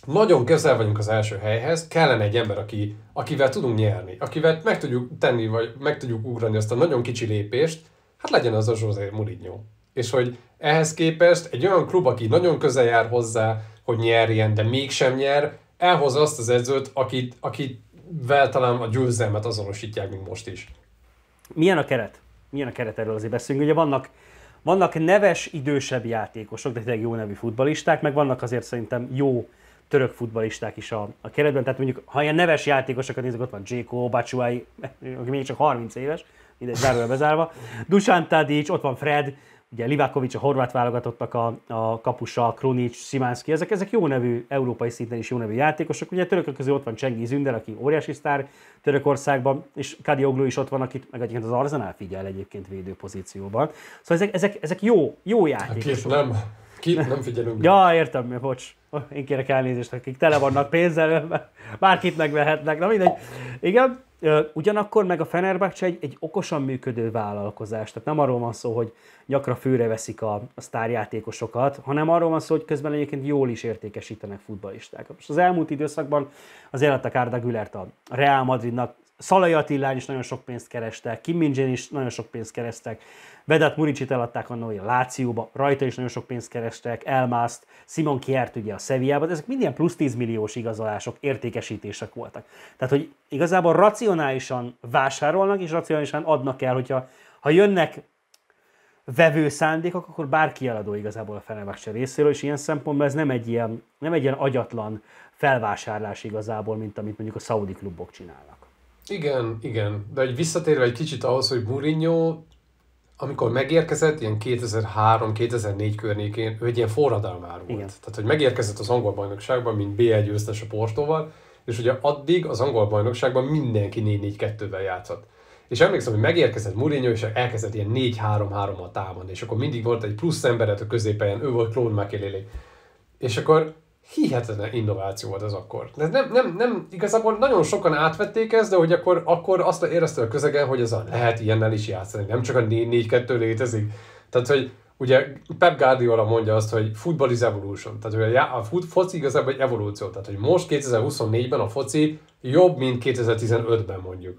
nagyon közel vagyunk az első helyhez, kellene egy ember, aki, akivel tudunk nyerni, akivel meg tudjuk tenni, vagy meg tudjuk ugrani azt a nagyon kicsi lépést, hát legyen az a José Mourinho. És hogy ehhez képest egy olyan klub, aki nagyon közel jár hozzá, hogy nyerjen, de mégsem nyer, elhoz azt az edzőt, akit, akivel talán a győzelmet azonosítják még most is. Milyen a keret? Milyen a keret erről azért beszélünk? Ugye vannak, vannak neves, idősebb játékosok, de tényleg jó nevű futbalisták, meg vannak azért szerintem jó török futbalisták is a, a keretben, tehát mondjuk, ha ilyen neves játékosokat nézzük, ott van Jéko, Bacsuai, aki még csak 30 éves, mindegy, zárva bezárva, Dusan Tadic, ott van Fred, ugye Livákovics, a horvát válogatottak a, a kapusa, Krunic, Szimánszki, ezek, ezek jó nevű, európai szinten is jó nevű játékosok. Ugye törökök közül ott van Csengi Zünder, aki óriási sztár Törökországban, és Kadioglu is ott van, akit meg egyébként az Arzenál figyel egyébként védő pozícióban. Szóval ezek, ezek, ezek jó, jó hát játékosok. nem. Ki? Nem figyelünk. ja, értem, mi, bocs. Oh, én kérek elnézést, akik tele vannak pénzzel, bárkit megvehetnek, na mindegy. Igen, ugyanakkor meg a Fenerbahce egy, egy okosan működő vállalkozás, tehát nem arról van szó, hogy gyakran főre veszik a, a sztárjátékosokat, hanem arról van szó, hogy közben egyébként jól is értékesítenek futballistákat. Most az elmúlt időszakban az életek Árda Gülert a Real Madridnak Szalai Attilán is nagyon sok pénzt kerestek, Kim Minjén is nagyon sok pénzt kerestek, Vedat Muricsit eladták a hogy Lációba, rajta is nagyon sok pénzt kerestek, Elmászt, Simon Kiert ugye a Szeviába, ezek mind ilyen plusz 10 milliós igazolások, értékesítések voltak. Tehát, hogy igazából racionálisan vásárolnak és racionálisan adnak el, hogyha ha jönnek vevő szándékok, akkor bárki eladó igazából a Fenerbahce részéről, és ilyen szempontból ez nem egy ilyen, nem egy ilyen agyatlan felvásárlás igazából, mint amit mondjuk a szaudi klubok csinálnak. Igen, igen. De egy visszatérve egy kicsit ahhoz, hogy Mourinho, amikor megérkezett, ilyen 2003-2004 környékén, ő egy ilyen forradalmár volt. Igen. Tehát, hogy megérkezett az angol bajnokságban, mint B1 győztes a Portóval, és ugye addig az angol bajnokságban mindenki 4-4-2-vel játszott. És emlékszem, hogy megérkezett Mourinho, és elkezdett ilyen 4-3-3-mal támadni, és akkor mindig volt egy plusz emberet a középen, ő volt Claude És akkor hihetetlen innováció volt az akkor. De nem, nem, nem, igazából nagyon sokan átvették ezt, de hogy akkor, akkor azt érezte a közegen, hogy ez a lehet ilyennel is játszani, nem csak a 4-4-2 létezik. Tehát, hogy ugye Pep Guardiola mondja azt, hogy football is evolution, tehát hogy a fut, foci igazából egy evolúció, tehát hogy most 2024-ben a foci jobb, mint 2015-ben mondjuk.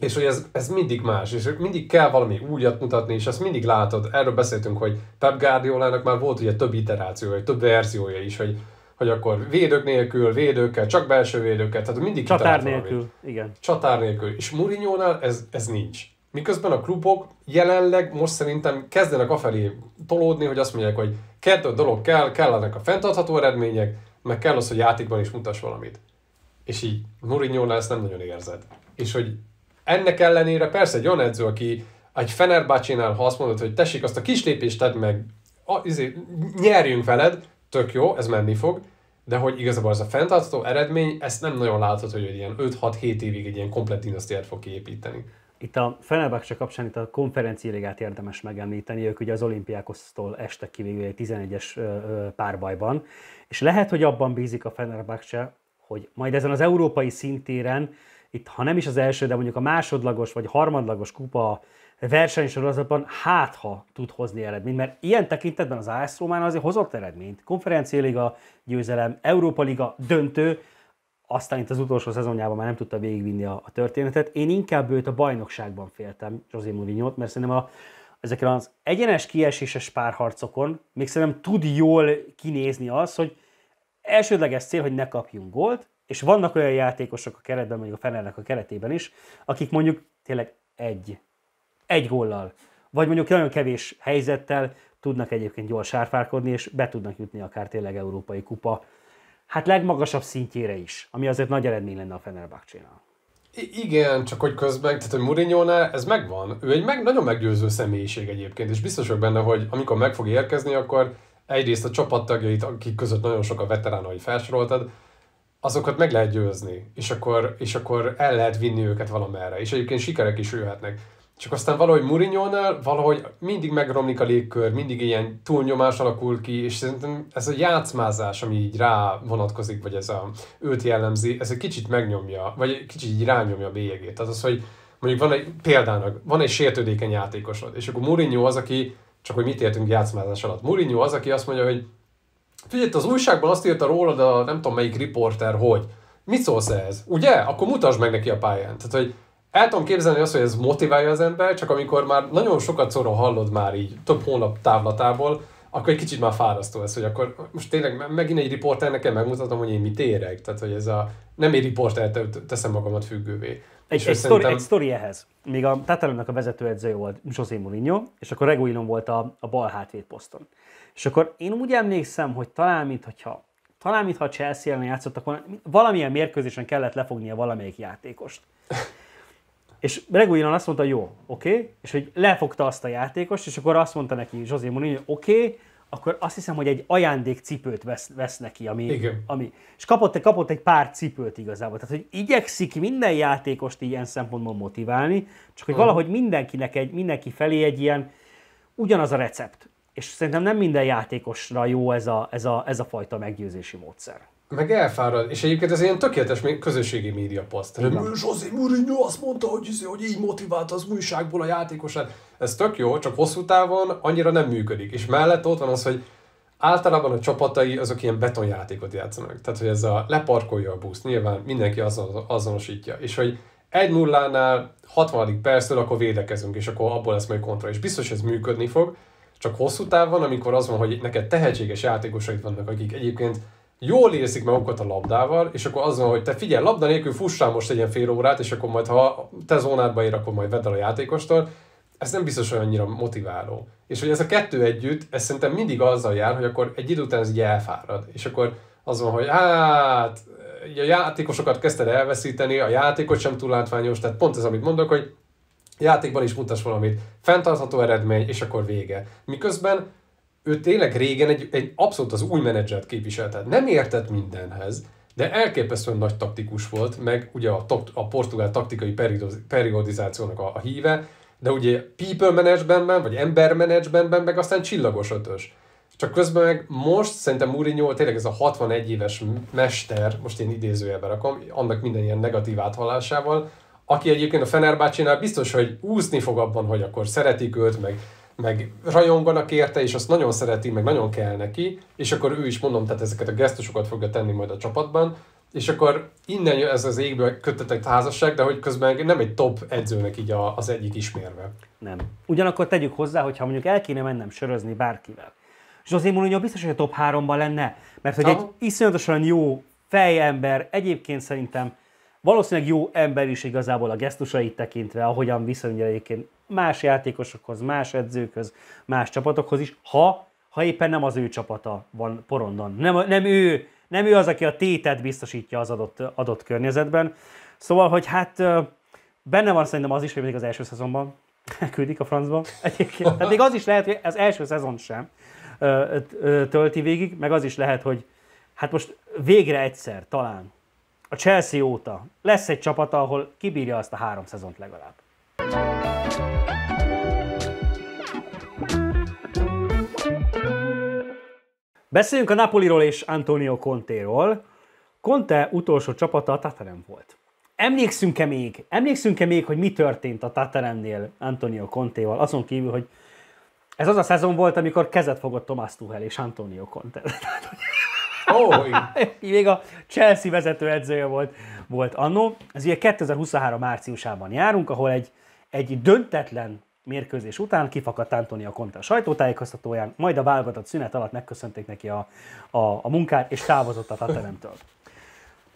És hogy ez, ez mindig más, és mindig kell valami újat mutatni, és ezt mindig látod. Erről beszéltünk, hogy Pep Guardiolának már volt ugye több iterációja, több verziója is, hogy hogy akkor védők nélkül, védőkkel, csak belső védőkkel, tehát mindig Csatár nélkül, valamit. igen. Csatár nélkül. És mourinho ez, ez nincs. Miközben a klubok jelenleg most szerintem kezdenek afelé tolódni, hogy azt mondják, hogy kettő dolog kell, kellenek a fenntartható eredmények, meg kell az, hogy játékban is mutass valamit. És így mourinho ezt nem nagyon érzed. És hogy ennek ellenére persze egy olyan edző, aki egy fenerbahce ha azt mondod, hogy tessék, azt a kis lépést tedd meg, a, izé, nyerjünk veled, tök jó, ez menni fog, de hogy igazából ez a fenntartható eredmény, ezt nem nagyon láthatod, hogy egy ilyen 5-6-7 évig egy ilyen komplet dinasztiát fog kiépíteni. Itt a Fenerbahce kapcsán itt a konferenciáligát érdemes megemlíteni, ők ugye az olimpiákosztól estek ki végül egy 11-es párbajban, és lehet, hogy abban bízik a Fenerbahce, hogy majd ezen az európai szintéren, itt ha nem is az első, de mondjuk a másodlagos vagy harmadlagos kupa versenysorozatban hát ha tud hozni eredményt, mert ilyen tekintetben az AS Román azért hozott eredményt. Konferenciáliga győzelem, Európa Liga döntő, aztán itt az utolsó szezonjában már nem tudta végigvinni a, a történetet. Én inkább őt a bajnokságban féltem, José mourinho mert szerintem a, ezeken az egyenes kieséses párharcokon még szerintem tud jól kinézni az, hogy elsődleges cél, hogy ne kapjunk gólt, és vannak olyan játékosok a keretben, mondjuk a Fenernek a keretében is, akik mondjuk tényleg egy egy góllal, vagy mondjuk nagyon kevés helyzettel tudnak egyébként jól sárfárkodni, és be tudnak jutni akár tényleg Európai Kupa, hát legmagasabb szintjére is, ami azért nagy eredmény lenne a fenerbahce Igen, csak hogy közben, tehát hogy mourinho ez megvan. Ő egy meg, nagyon meggyőző személyiség egyébként, és biztos vagyok benne, hogy amikor meg fog érkezni, akkor egyrészt a csapattagjait, akik között nagyon sok a veterán, ahogy felsoroltad, azokat meg lehet győzni, és akkor, és akkor el lehet vinni őket valamerre, és egyébként sikerek is jöhetnek. Csak aztán valahogy mourinho valahogy mindig megromlik a légkör, mindig ilyen túlnyomás alakul ki, és szerintem ez a játszmázás, ami így rá vonatkozik, vagy ez a őt jellemzi, ez egy kicsit megnyomja, vagy egy kicsit így rányomja a bélyegét. Tehát az, hogy mondjuk van egy példának, van egy sértődékeny játékosod, és akkor Mourinho az, aki, csak hogy mit értünk játszmázás alatt, Mourinho az, aki azt mondja, hogy figyelj, az újságban azt írta rólad a nem tudom melyik riporter, hogy mit szólsz ez? Ugye? Akkor mutasd meg neki a pályán. Tehát, hogy el tudom képzelni azt, hogy ez motiválja az ember, csak amikor már nagyon sokat szóra hallod már így több hónap távlatából, akkor egy kicsit már fárasztó ez, hogy akkor most tényleg megint egy riporter nekem megmutatom, hogy én mit érek. Tehát, hogy ez a nem egy riporter, teszem magamat függővé. Egy, és egy, sztori, szerintem... egy sztori ehhez. Még a Tatalannak a vezetőedzője volt José Mourinho, és akkor Reguilon volt a, a bal hátvét poszton. És akkor én úgy emlékszem, hogy talán, mintha talán, mintha Chelsea ellen játszottak volna, valamilyen mérkőzésen kellett lefognia valamelyik játékost. És Reguilon azt mondta, jó, oké, okay, és hogy lefogta azt a játékost, és akkor azt mondta neki José Mourinho, oké, okay, akkor azt hiszem, hogy egy cipőt vesz, vesz neki, ami, Igen. ami és kapott, kapott egy pár cipőt igazából. Tehát, hogy igyekszik minden játékost ilyen szempontból motiválni, csak hogy valahogy mindenkinek egy, mindenki felé egy ilyen ugyanaz a recept. És szerintem nem minden játékosra jó ez a, ez a, ez a fajta meggyőzési módszer. Meg elfárad, és egyébként ez ilyen tökéletes még közösségi média poszt. José Mourinho azt mondta, hogy, izé, hogy így motivált az újságból a játékosát. Ez tök jó, csak hosszú távon annyira nem működik. És mellett ott van az, hogy általában a csapatai azok ilyen betonjátékot játszanak. Tehát, hogy ez a leparkolja a buszt, nyilván mindenki azon, azonosítja. És hogy egy nullánál nál 60. perctől akkor védekezünk, és akkor abból lesz majd kontra. És biztos ez működni fog, csak hosszú távon, amikor az van, hogy neked tehetséges játékosait vannak, akik egyébként jól érzik magukat a labdával, és akkor az van, hogy te figyelj, labda nélkül fussál most egy ilyen fél órát, és akkor majd ha te zónádba ér, akkor majd vedd el a játékostól, ez nem biztos olyan annyira motiváló. És hogy ez a kettő együtt, ez szerintem mindig azzal jár, hogy akkor egy idő után ez így elfárad. És akkor az van, hogy hát, a játékosokat kezdted elveszíteni, a játékot sem túl látványos, tehát pont ez, amit mondok, hogy játékban is mutas valamit, fenntartható eredmény, és akkor vége. Miközben ő tényleg régen egy, egy abszolút az új menedzsert képviselt, tehát nem értett mindenhez, de elképesztően nagy taktikus volt, meg ugye a, tok, a portugál taktikai periodizációnak a, a híve, de ugye people managementben, vagy ember managementben, meg aztán csillagos ötös. Csak közben meg most szerintem Mourinho tényleg ez a 61 éves mester, most én idézőjelben rakom, annak minden ilyen negatív áthallásával, aki egyébként a Fenerbácsinál biztos, hogy úszni fog abban, hogy akkor szeretik őt, meg meg rajonganak érte, és azt nagyon szereti, meg nagyon kell neki, és akkor ő is mondom, tehát ezeket a gesztusokat fogja tenni majd a csapatban, és akkor innen jön ez az égből kötetek házasság, de hogy közben nem egy top edzőnek így a, az egyik ismérve. Nem. Ugyanakkor tegyük hozzá, hogy ha mondjuk el kéne mennem sörözni bárkivel, és José Mourinho biztos, hogy a top 3-ban lenne, mert hogy Aha. egy iszonyatosan jó fejember, egyébként szerintem Valószínűleg jó ember is igazából a gesztusait tekintve, ahogyan viszonyul egyébként más játékosokhoz, más edzőkhöz, más csapatokhoz is, ha, ha éppen nem az ő csapata van porondon. Nem, nem, ő, nem ő az, aki a tétet biztosítja az adott, adott környezetben. Szóval, hogy hát benne van szerintem az is, hogy még az első szezonban küldik a francba. Egyébként. Tehát még az is lehet, hogy az első szezon sem tölti végig, meg az is lehet, hogy hát most végre egyszer talán a Chelsea óta lesz egy csapat, ahol kibírja azt a három szezont legalább. Beszéljünk a Napoliról és Antonio conte Conte-ról. Conte utolsó csapata a Tatanem volt. Emlékszünk-e még, emlékszünk-e még, hogy mi történt a Tatarennél Antonio Conte-val, azon kívül, hogy ez az a szezon volt, amikor kezet fogott Tomás Tuchel és Antonio Conte. Oh, még a Chelsea vezető edzője volt, volt annó. Ez ugye 2023 márciusában járunk, ahol egy, egy döntetlen mérkőzés után kifakadt Antonia Conte a sajtótájékoztatóján, majd a válogatott szünet alatt megköszönték neki a, a, a munkát, és távozott a teremtől.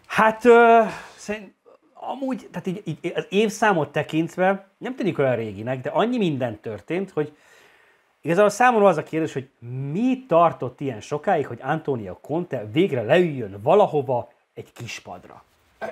Hát, ö, szerint, amúgy, tehát így, így az évszámot tekintve nem tűnik olyan réginek, de annyi minden történt, hogy Igazából számomra az a kérdés, hogy mi tartott ilyen sokáig, hogy Antonio Conte végre leüljön valahova egy kispadra?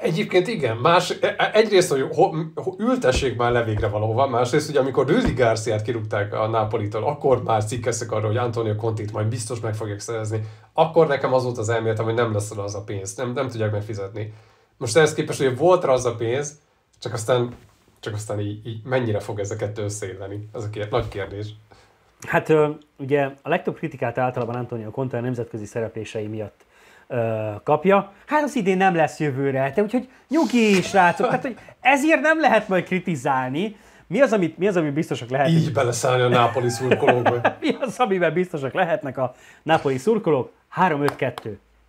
Egyébként igen, más, e, e, egyrészt, hogy ho, ho, ültessék már le végre valahova, másrészt, hogy amikor Rüdi Garciát kirúgták a Nápolitól, akkor már cikkeztek arra, hogy Antonio Contit majd biztos meg fogják szerezni, akkor nekem az volt az elméletem, hogy nem lesz az a pénz, nem, nem tudják megfizetni. Most ehhez képest, hogy volt rá az a pénz, csak aztán, csak aztán így, így mennyire fog ezeket összeilleni? Ez a kér, nagy kérdés. Hát ugye a legtöbb kritikát általában Antonio Conte a nemzetközi szereplései miatt kapja. Hát az idén nem lesz jövőre, te úgyhogy nyugi, srácok, hát, hogy ezért nem lehet majd kritizálni. Mi az, amit, mi az, ami biztosak lehetnek? Így beleszállni a nápoli szurkolókba. mi az, amiben biztosak lehetnek a nápoli szurkolók? 3-5-2.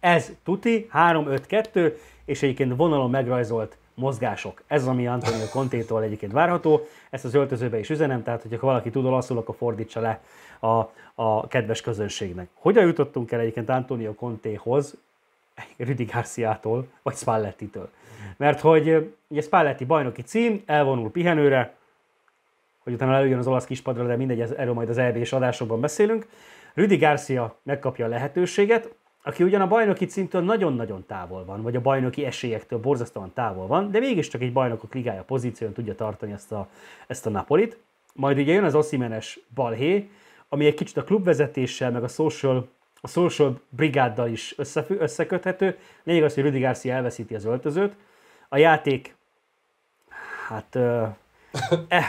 Ez tuti, 3-5-2, és egyébként vonalon megrajzolt mozgások. Ez ami Antonio Contétól egyébként várható. Ezt az öltözőbe is üzenem, tehát hogyha valaki tud olaszul, akkor fordítsa le a, a kedves közönségnek. Hogyan jutottunk el egyébként Antonio Contéhoz, Rüdi Garciától, vagy Spallettitől? Mert hogy ugye Spalletti bajnoki cím, elvonul pihenőre, hogy utána előjön az olasz kispadra, de mindegy, erről majd az EB-s adásokban beszélünk. Rüdi Garcia megkapja a lehetőséget, aki ugyan a bajnoki címtől nagyon-nagyon távol van, vagy a bajnoki esélyektől borzasztóan távol van, de mégiscsak egy bajnokok ligája pozíción tudja tartani ezt a, ezt a Napolit. Majd ugye jön az Oszimenes balhé, ami egy kicsit a klubvezetéssel, meg a social, a social brigáddal is összefü, összeköthető. Lényeg az, hogy Rudi Garcia elveszíti az öltözőt. A játék, hát euh, eh,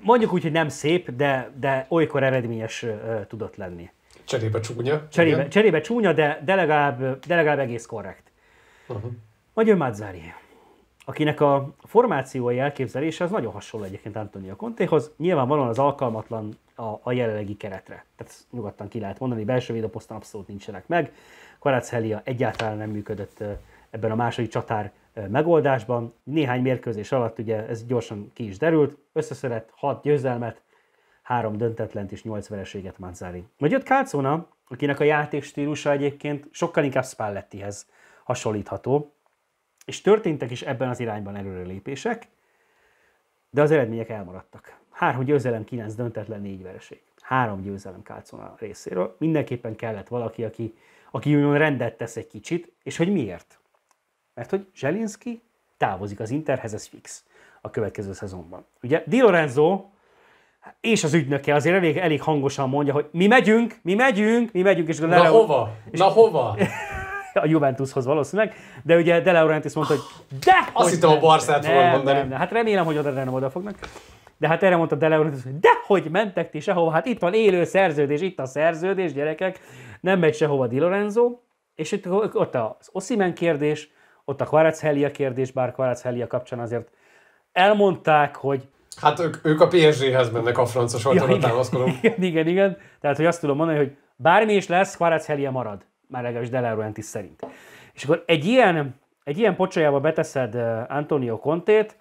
mondjuk úgy, hogy nem szép, de, de olykor eredményes euh, tudott lenni. Cserébe csúnya. Cserébe, cserébe csúnya, de, de, legalább, de legalább egész korrekt. Uh-huh. Magyar Mazzari, akinek a formációi elképzelése az nagyon hasonló egyébként Antonio Contéhoz. Nyilvánvalóan az alkalmatlan a, a jelenlegi keretre. Tehát nyugodtan ki lehet mondani, belső védőposzton abszolút nincsenek meg. Karácz egyáltalán nem működött ebben a második csatár megoldásban. Néhány mérkőzés alatt ugye ez gyorsan ki is derült, összeszedett hat győzelmet, három döntetlent és nyolc vereséget Mazzari. Vagy jött Kálcona, akinek a játékstílusa egyébként sokkal inkább Spallettihez hasonlítható, és történtek is ebben az irányban előre lépések, de az eredmények elmaradtak. Három győzelem, kilenc döntetlen, négy vereség. Három győzelem Kálcona részéről. Mindenképpen kellett valaki, aki, aki úgymond rendet tesz egy kicsit, és hogy miért? Mert hogy Zselinski távozik az Interhez, ez fix a következő szezonban. Ugye Di Lorenzo és az ügynöke azért elég, elég hangosan mondja, hogy mi megyünk, mi megyünk, mi megyünk, és akkor Na hova? És Na hova? a Juventushoz valószínűleg, de ugye De Laurentiis mondta, hogy de! Azt hittem a Barszát fogod mondani. Nem, nem, hát remélem, hogy oda nem oda fognak. De hát erre mondta De Laurentiis, hogy de hogy mentek ti sehova, hát itt van élő szerződés, itt a szerződés, gyerekek, nem megy sehova Di Lorenzo, és itt, ott az Oszimen kérdés, ott a Kvaratskhelia kérdés, bár Kvaratskhelia kapcsán azért elmondták, hogy Hát ők, ők a PSG-hez mennek a francia sajtóra, ja, támaszkodom. Igen, igen, igen. Tehát, hogy azt tudom mondani, hogy bármi is lesz, Juárez Helia marad. Már legalábbis Delaruentis szerint. És akkor egy ilyen, egy ilyen pocsajába beteszed eh, Antonio Kontét,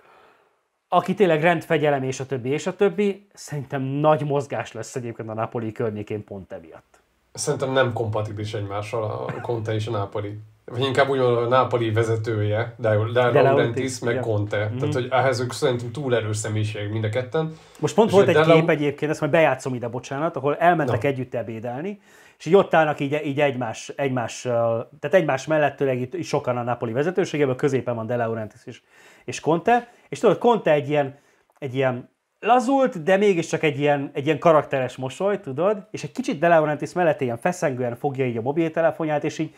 aki tényleg rendfegyelem és a többi és a többi, szerintem nagy mozgás lesz egyébként a Napoli környékén pont emiatt. Szerintem nem kompatibilis egymással a Conte és a Napoli vagy inkább úgy a Nápoli vezetője, De, De, De Laurentiis, meg ja. Conte. Mm-hmm. Tehát, hogy ehhez ők szerintem túl erős személyiség mind a ketten. Most pont és volt egy De kép egyébként, ezt majd bejátszom ide, bocsánat, ahol elmentek Na. együtt ebédelni, és így ott állnak így, így egymás, egymás, tehát egymás mellettőleg itt sokan a Napoli vezetőségeből középen van De Laurentiis és, és Conte, és tudod, Conte egy ilyen, egy ilyen lazult, de mégiscsak egy ilyen, egy ilyen karakteres mosoly, tudod, és egy kicsit De Laurentiis mellett ilyen feszengően fogja így a mobiltelefonját, és így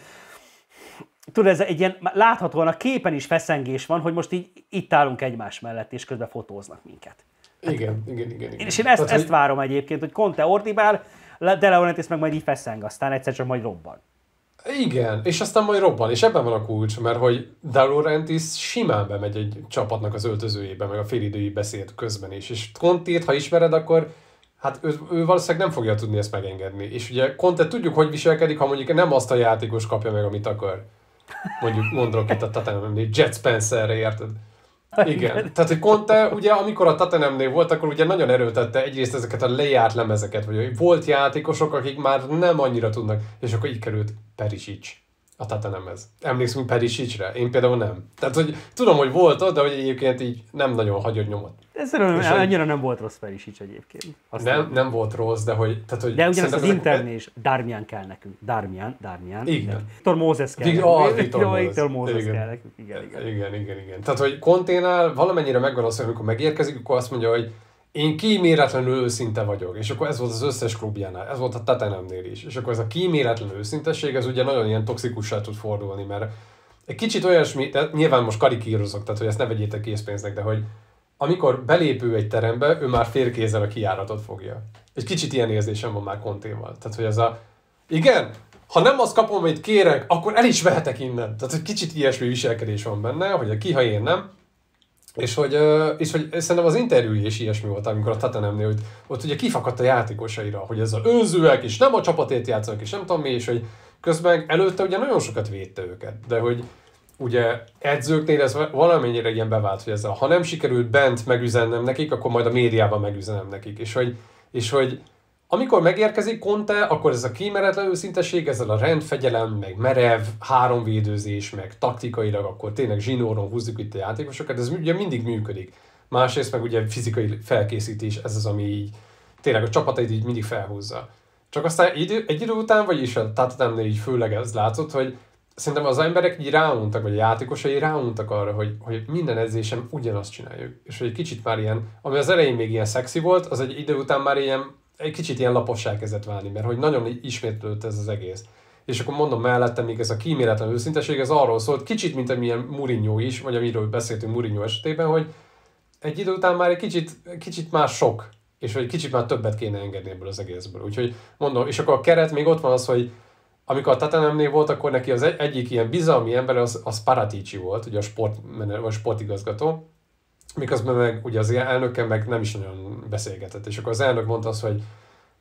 tudod, ez egy ilyen, láthatóan a képen is feszengés van, hogy most így itt állunk egymás mellett, és közben fotóznak minket. Hát, igen, igen, igen, igen. És én ezt, hát, ezt hogy... várom egyébként, hogy Conte ordibál, De Laurentiis meg majd így feszeng, aztán egyszer csak majd robban. Igen, és aztán majd robban, és ebben van a kulcs, mert hogy De Laurentiis simán bemegy egy csapatnak az öltözőjébe, meg a félidői beszéd közben is, és Kontét, ha ismered, akkor hát ő, ő valószínűleg nem fogja tudni ezt megengedni. És ugye Conte tudjuk, hogy viselkedik, ha mondjuk nem azt a játékos kapja meg, amit akar. Mondjuk mondok itt a Tottenhamnél, Jet Spencerre, érted? Igen. Tehát, hogy Conte, ugye, amikor a Tottenhamnél volt, akkor ugye nagyon erőtette egyrészt ezeket a lejárt lemezeket, vagy volt játékosok, akik már nem annyira tudnak, és akkor így került Perisic. A Tata nem ez. Emlékszünk Perisicsre, én például nem. Tehát, hogy tudom, hogy volt ott, de hogy egyébként így nem nagyon hagyott nyomot. Ez annyira hogy... nem volt rossz Perisics egyébként. Azt nem, nem, volt rossz, de hogy... Tehát, hogy de ugyanaz az Internél is Darmian kell nekünk. Darmian, Darmian. Igen. Viktor Mózes kell. Viktor, ah, Viktor, Viktor Mózes igen. kell nekünk. Igen, igen. igen, igen, igen. Tehát, hogy konténál valamennyire megvan az, hogy amikor megérkezik, akkor azt mondja, hogy én kíméletlenül őszinte vagyok, és akkor ez volt az összes klubjánál, ez volt a tetenemnél is, és akkor ez a kíméletlen őszintesség, ez ugye nagyon ilyen toxikussá tud fordulni, mert egy kicsit olyasmi, de nyilván most karikírozok, tehát hogy ezt ne vegyétek készpénznek, de hogy amikor belépő egy terembe, ő már férkézzel a kiáratot fogja. Egy kicsit ilyen érzésem van már kontéval. Tehát, hogy ez a... Igen, ha nem azt kapom, amit kérek, akkor el is vehetek innen. Tehát, egy kicsit ilyesmi viselkedés van benne, hogy a ki, ha én nem, és hogy, és hogy szerintem az interjú is ilyesmi volt, amikor a Tatanemnél, hogy ott ugye kifakadt a játékosaira, hogy ez a önzőek, és nem a csapatét játszanak, és nem tudom mi, és hogy közben előtte ugye nagyon sokat védte őket, de hogy ugye edzőknél ez valamennyire ilyen bevált, hogy ez a, ha nem sikerült bent megüzennem nekik, akkor majd a médiában megüzenem nekik, és hogy, és hogy amikor megérkezik Conte, akkor ez a kímeretlen őszinteség, ezzel a rendfegyelem, meg merev, háromvédőzés, meg taktikailag, akkor tényleg zsinóron húzzuk itt a játékosokat, ez ugye mindig működik. Másrészt meg ugye fizikai felkészítés, ez az, ami így tényleg a csapatait így mindig felhúzza. Csak aztán idő, egy idő után, vagyis a Tatanemnél így főleg ez látszott, hogy szerintem az emberek így ráuntak, vagy a játékosai ráuntak arra, hogy, hogy minden edzésem ugyanazt csináljuk. És hogy egy kicsit már ilyen, ami az elején még ilyen szexi volt, az egy idő után már ilyen egy kicsit ilyen lapossá kezdett válni, mert hogy nagyon ismétlődött ez az egész. És akkor mondom mellette, még ez a kíméletlen őszinteség, ez arról szólt, kicsit, mint amilyen Mourinho is, vagy amiről beszéltünk Mourinho esetében, hogy egy idő után már egy kicsit, kicsit már sok, és hogy kicsit már többet kéne engedni ebből az egészből. Úgyhogy mondom, és akkor a keret még ott van az, hogy amikor a Tatanemnél volt, akkor neki az egy, egyik ilyen bizalmi ember az, az Paratici volt, ugye a, sport, a sportigazgató, miközben meg ugye az elnökkel meg nem is nagyon beszélgetett. És akkor az elnök mondta azt, hogy oké,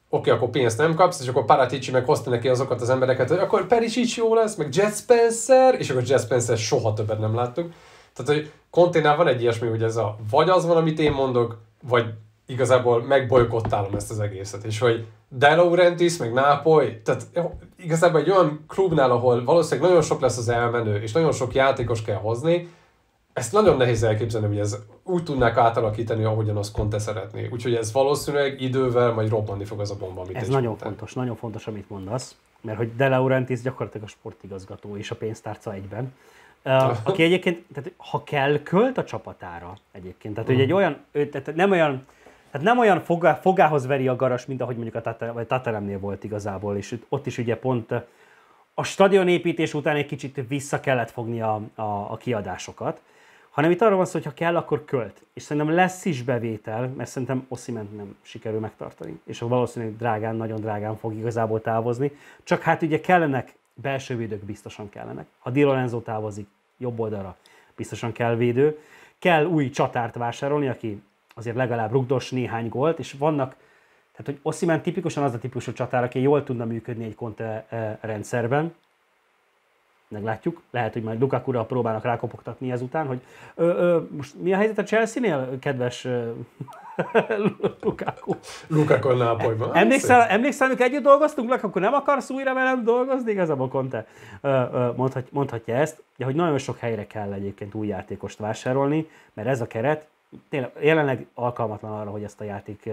okay, akkor pénzt nem kapsz, és akkor Paratici meg hozta neki azokat az embereket, hogy akkor Perisic jó lesz, meg Jet Spencer, és akkor Jet Spencer soha többet nem láttuk. Tehát, hogy konténál van egy ilyesmi, hogy ez a vagy az van, amit én mondok, vagy igazából megbolykottálom ezt az egészet, és hogy De Laurentiis, meg Nápoly, tehát igazából egy olyan klubnál, ahol valószínűleg nagyon sok lesz az elmenő, és nagyon sok játékos kell hozni, ezt nagyon nehéz elképzelni, hogy ez úgy tudnák átalakítani, ahogyan azt Conte szeretné. Úgyhogy ez valószínűleg idővel majd robbanni fog az a bomba, amit Ez nagyon mondtál. fontos, nagyon fontos, amit mondasz, mert hogy De Laurentiis gyakorlatilag a sportigazgató és a pénztárca egyben. Uh, aki egyébként, tehát ha kell, költ a csapatára egyébként. Tehát, hogy egy mhm. olyan, ő, tehát nem olyan, tehát nem olyan fogá, fogához veri a garas, mint ahogy mondjuk a Tata vagy Tataremnél volt igazából, és ott is ugye pont a stadion építés után egy kicsit vissza kellett fogni a, a, a kiadásokat hanem itt arról van szó, hogy ha kell, akkor költ. És szerintem lesz is bevétel, mert szerintem Osziment nem sikerül megtartani. És valószínűleg drágán, nagyon drágán fog igazából távozni. Csak hát ugye kellenek, belső védők biztosan kellenek. Ha Di Lorenzo távozik jobb oldalra, biztosan kell védő. Kell új csatárt vásárolni, aki azért legalább rugdos néhány gólt, és vannak tehát, hogy Oszimán tipikusan az a típusú csatár, aki jól tudna működni egy Conte eh, rendszerben, meglátjuk, lehet, hogy majd lukaku a próbálnak rákopogtatni ezután, hogy ö, ö, most mi a helyzet a Chelsea-nél, kedves ö, Lukaku? Lukaku a Nápolyban. Emlékszel, emlékszel, amikor együtt dolgoztunk, Lukaku nem akarsz újra velem dolgozni, igazából Conte ö, ö, mondhat, mondhatja ezt, de hogy nagyon sok helyre kell egyébként új játékost vásárolni, mert ez a keret tényleg jelenleg alkalmatlan arra, hogy ezt a játék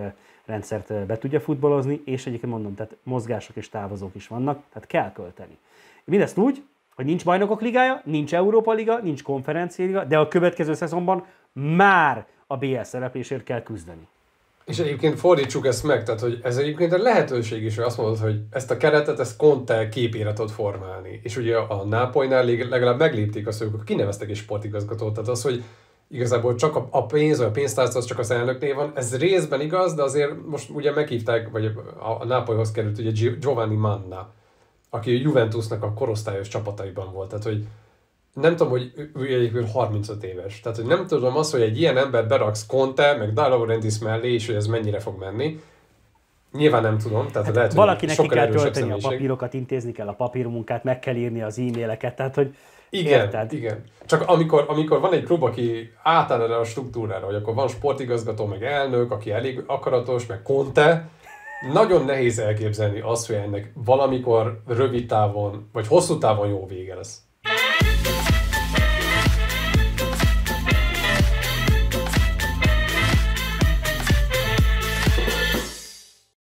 rendszert be tudja futballozni, és egyébként mondom, tehát mozgások és távozók is vannak, tehát kell költeni. Mindezt úgy, hogy nincs bajnokok ligája, nincs Európa Liga, nincs konferencia liga, de a következő szezonban már a BL szereplésért kell küzdeni. És egyébként fordítsuk ezt meg, tehát hogy ez egyébként egy lehetőség is, hogy azt mondod, hogy ezt a keretet, ezt Conte képére tud formálni. És ugye a Nápolynál legalább meglépték azt, hogy kineveztek egy sportigazgatót, tehát az, hogy igazából csak a, pénz, vagy a pénztárca az csak az elnöknél van, ez részben igaz, de azért most ugye meghívták, vagy a Nápolyhoz került ugye Giovanni Manna, aki a Juventusnak a korosztályos csapataiban volt. Tehát, hogy nem tudom, hogy ő egyébként 35 éves. Tehát, hogy nem tudom azt, hogy egy ilyen ember beraksz Conte, meg De Laurentiis mellé, és hogy ez mennyire fog menni. Nyilván nem tudom, tehát hát lehet, valakinek hogy sokkal ki kell tölteni a papírokat, intézni kell a papírmunkát, meg kell írni az e-maileket, tehát hogy igen, érted? igen. Csak amikor, amikor van egy klub, aki átáll erre a struktúrára, hogy akkor van sportigazgató, meg elnök, aki elég akaratos, meg konte, nagyon nehéz elképzelni azt, hogy ennek valamikor rövid távon, vagy hosszú távon jó vége lesz.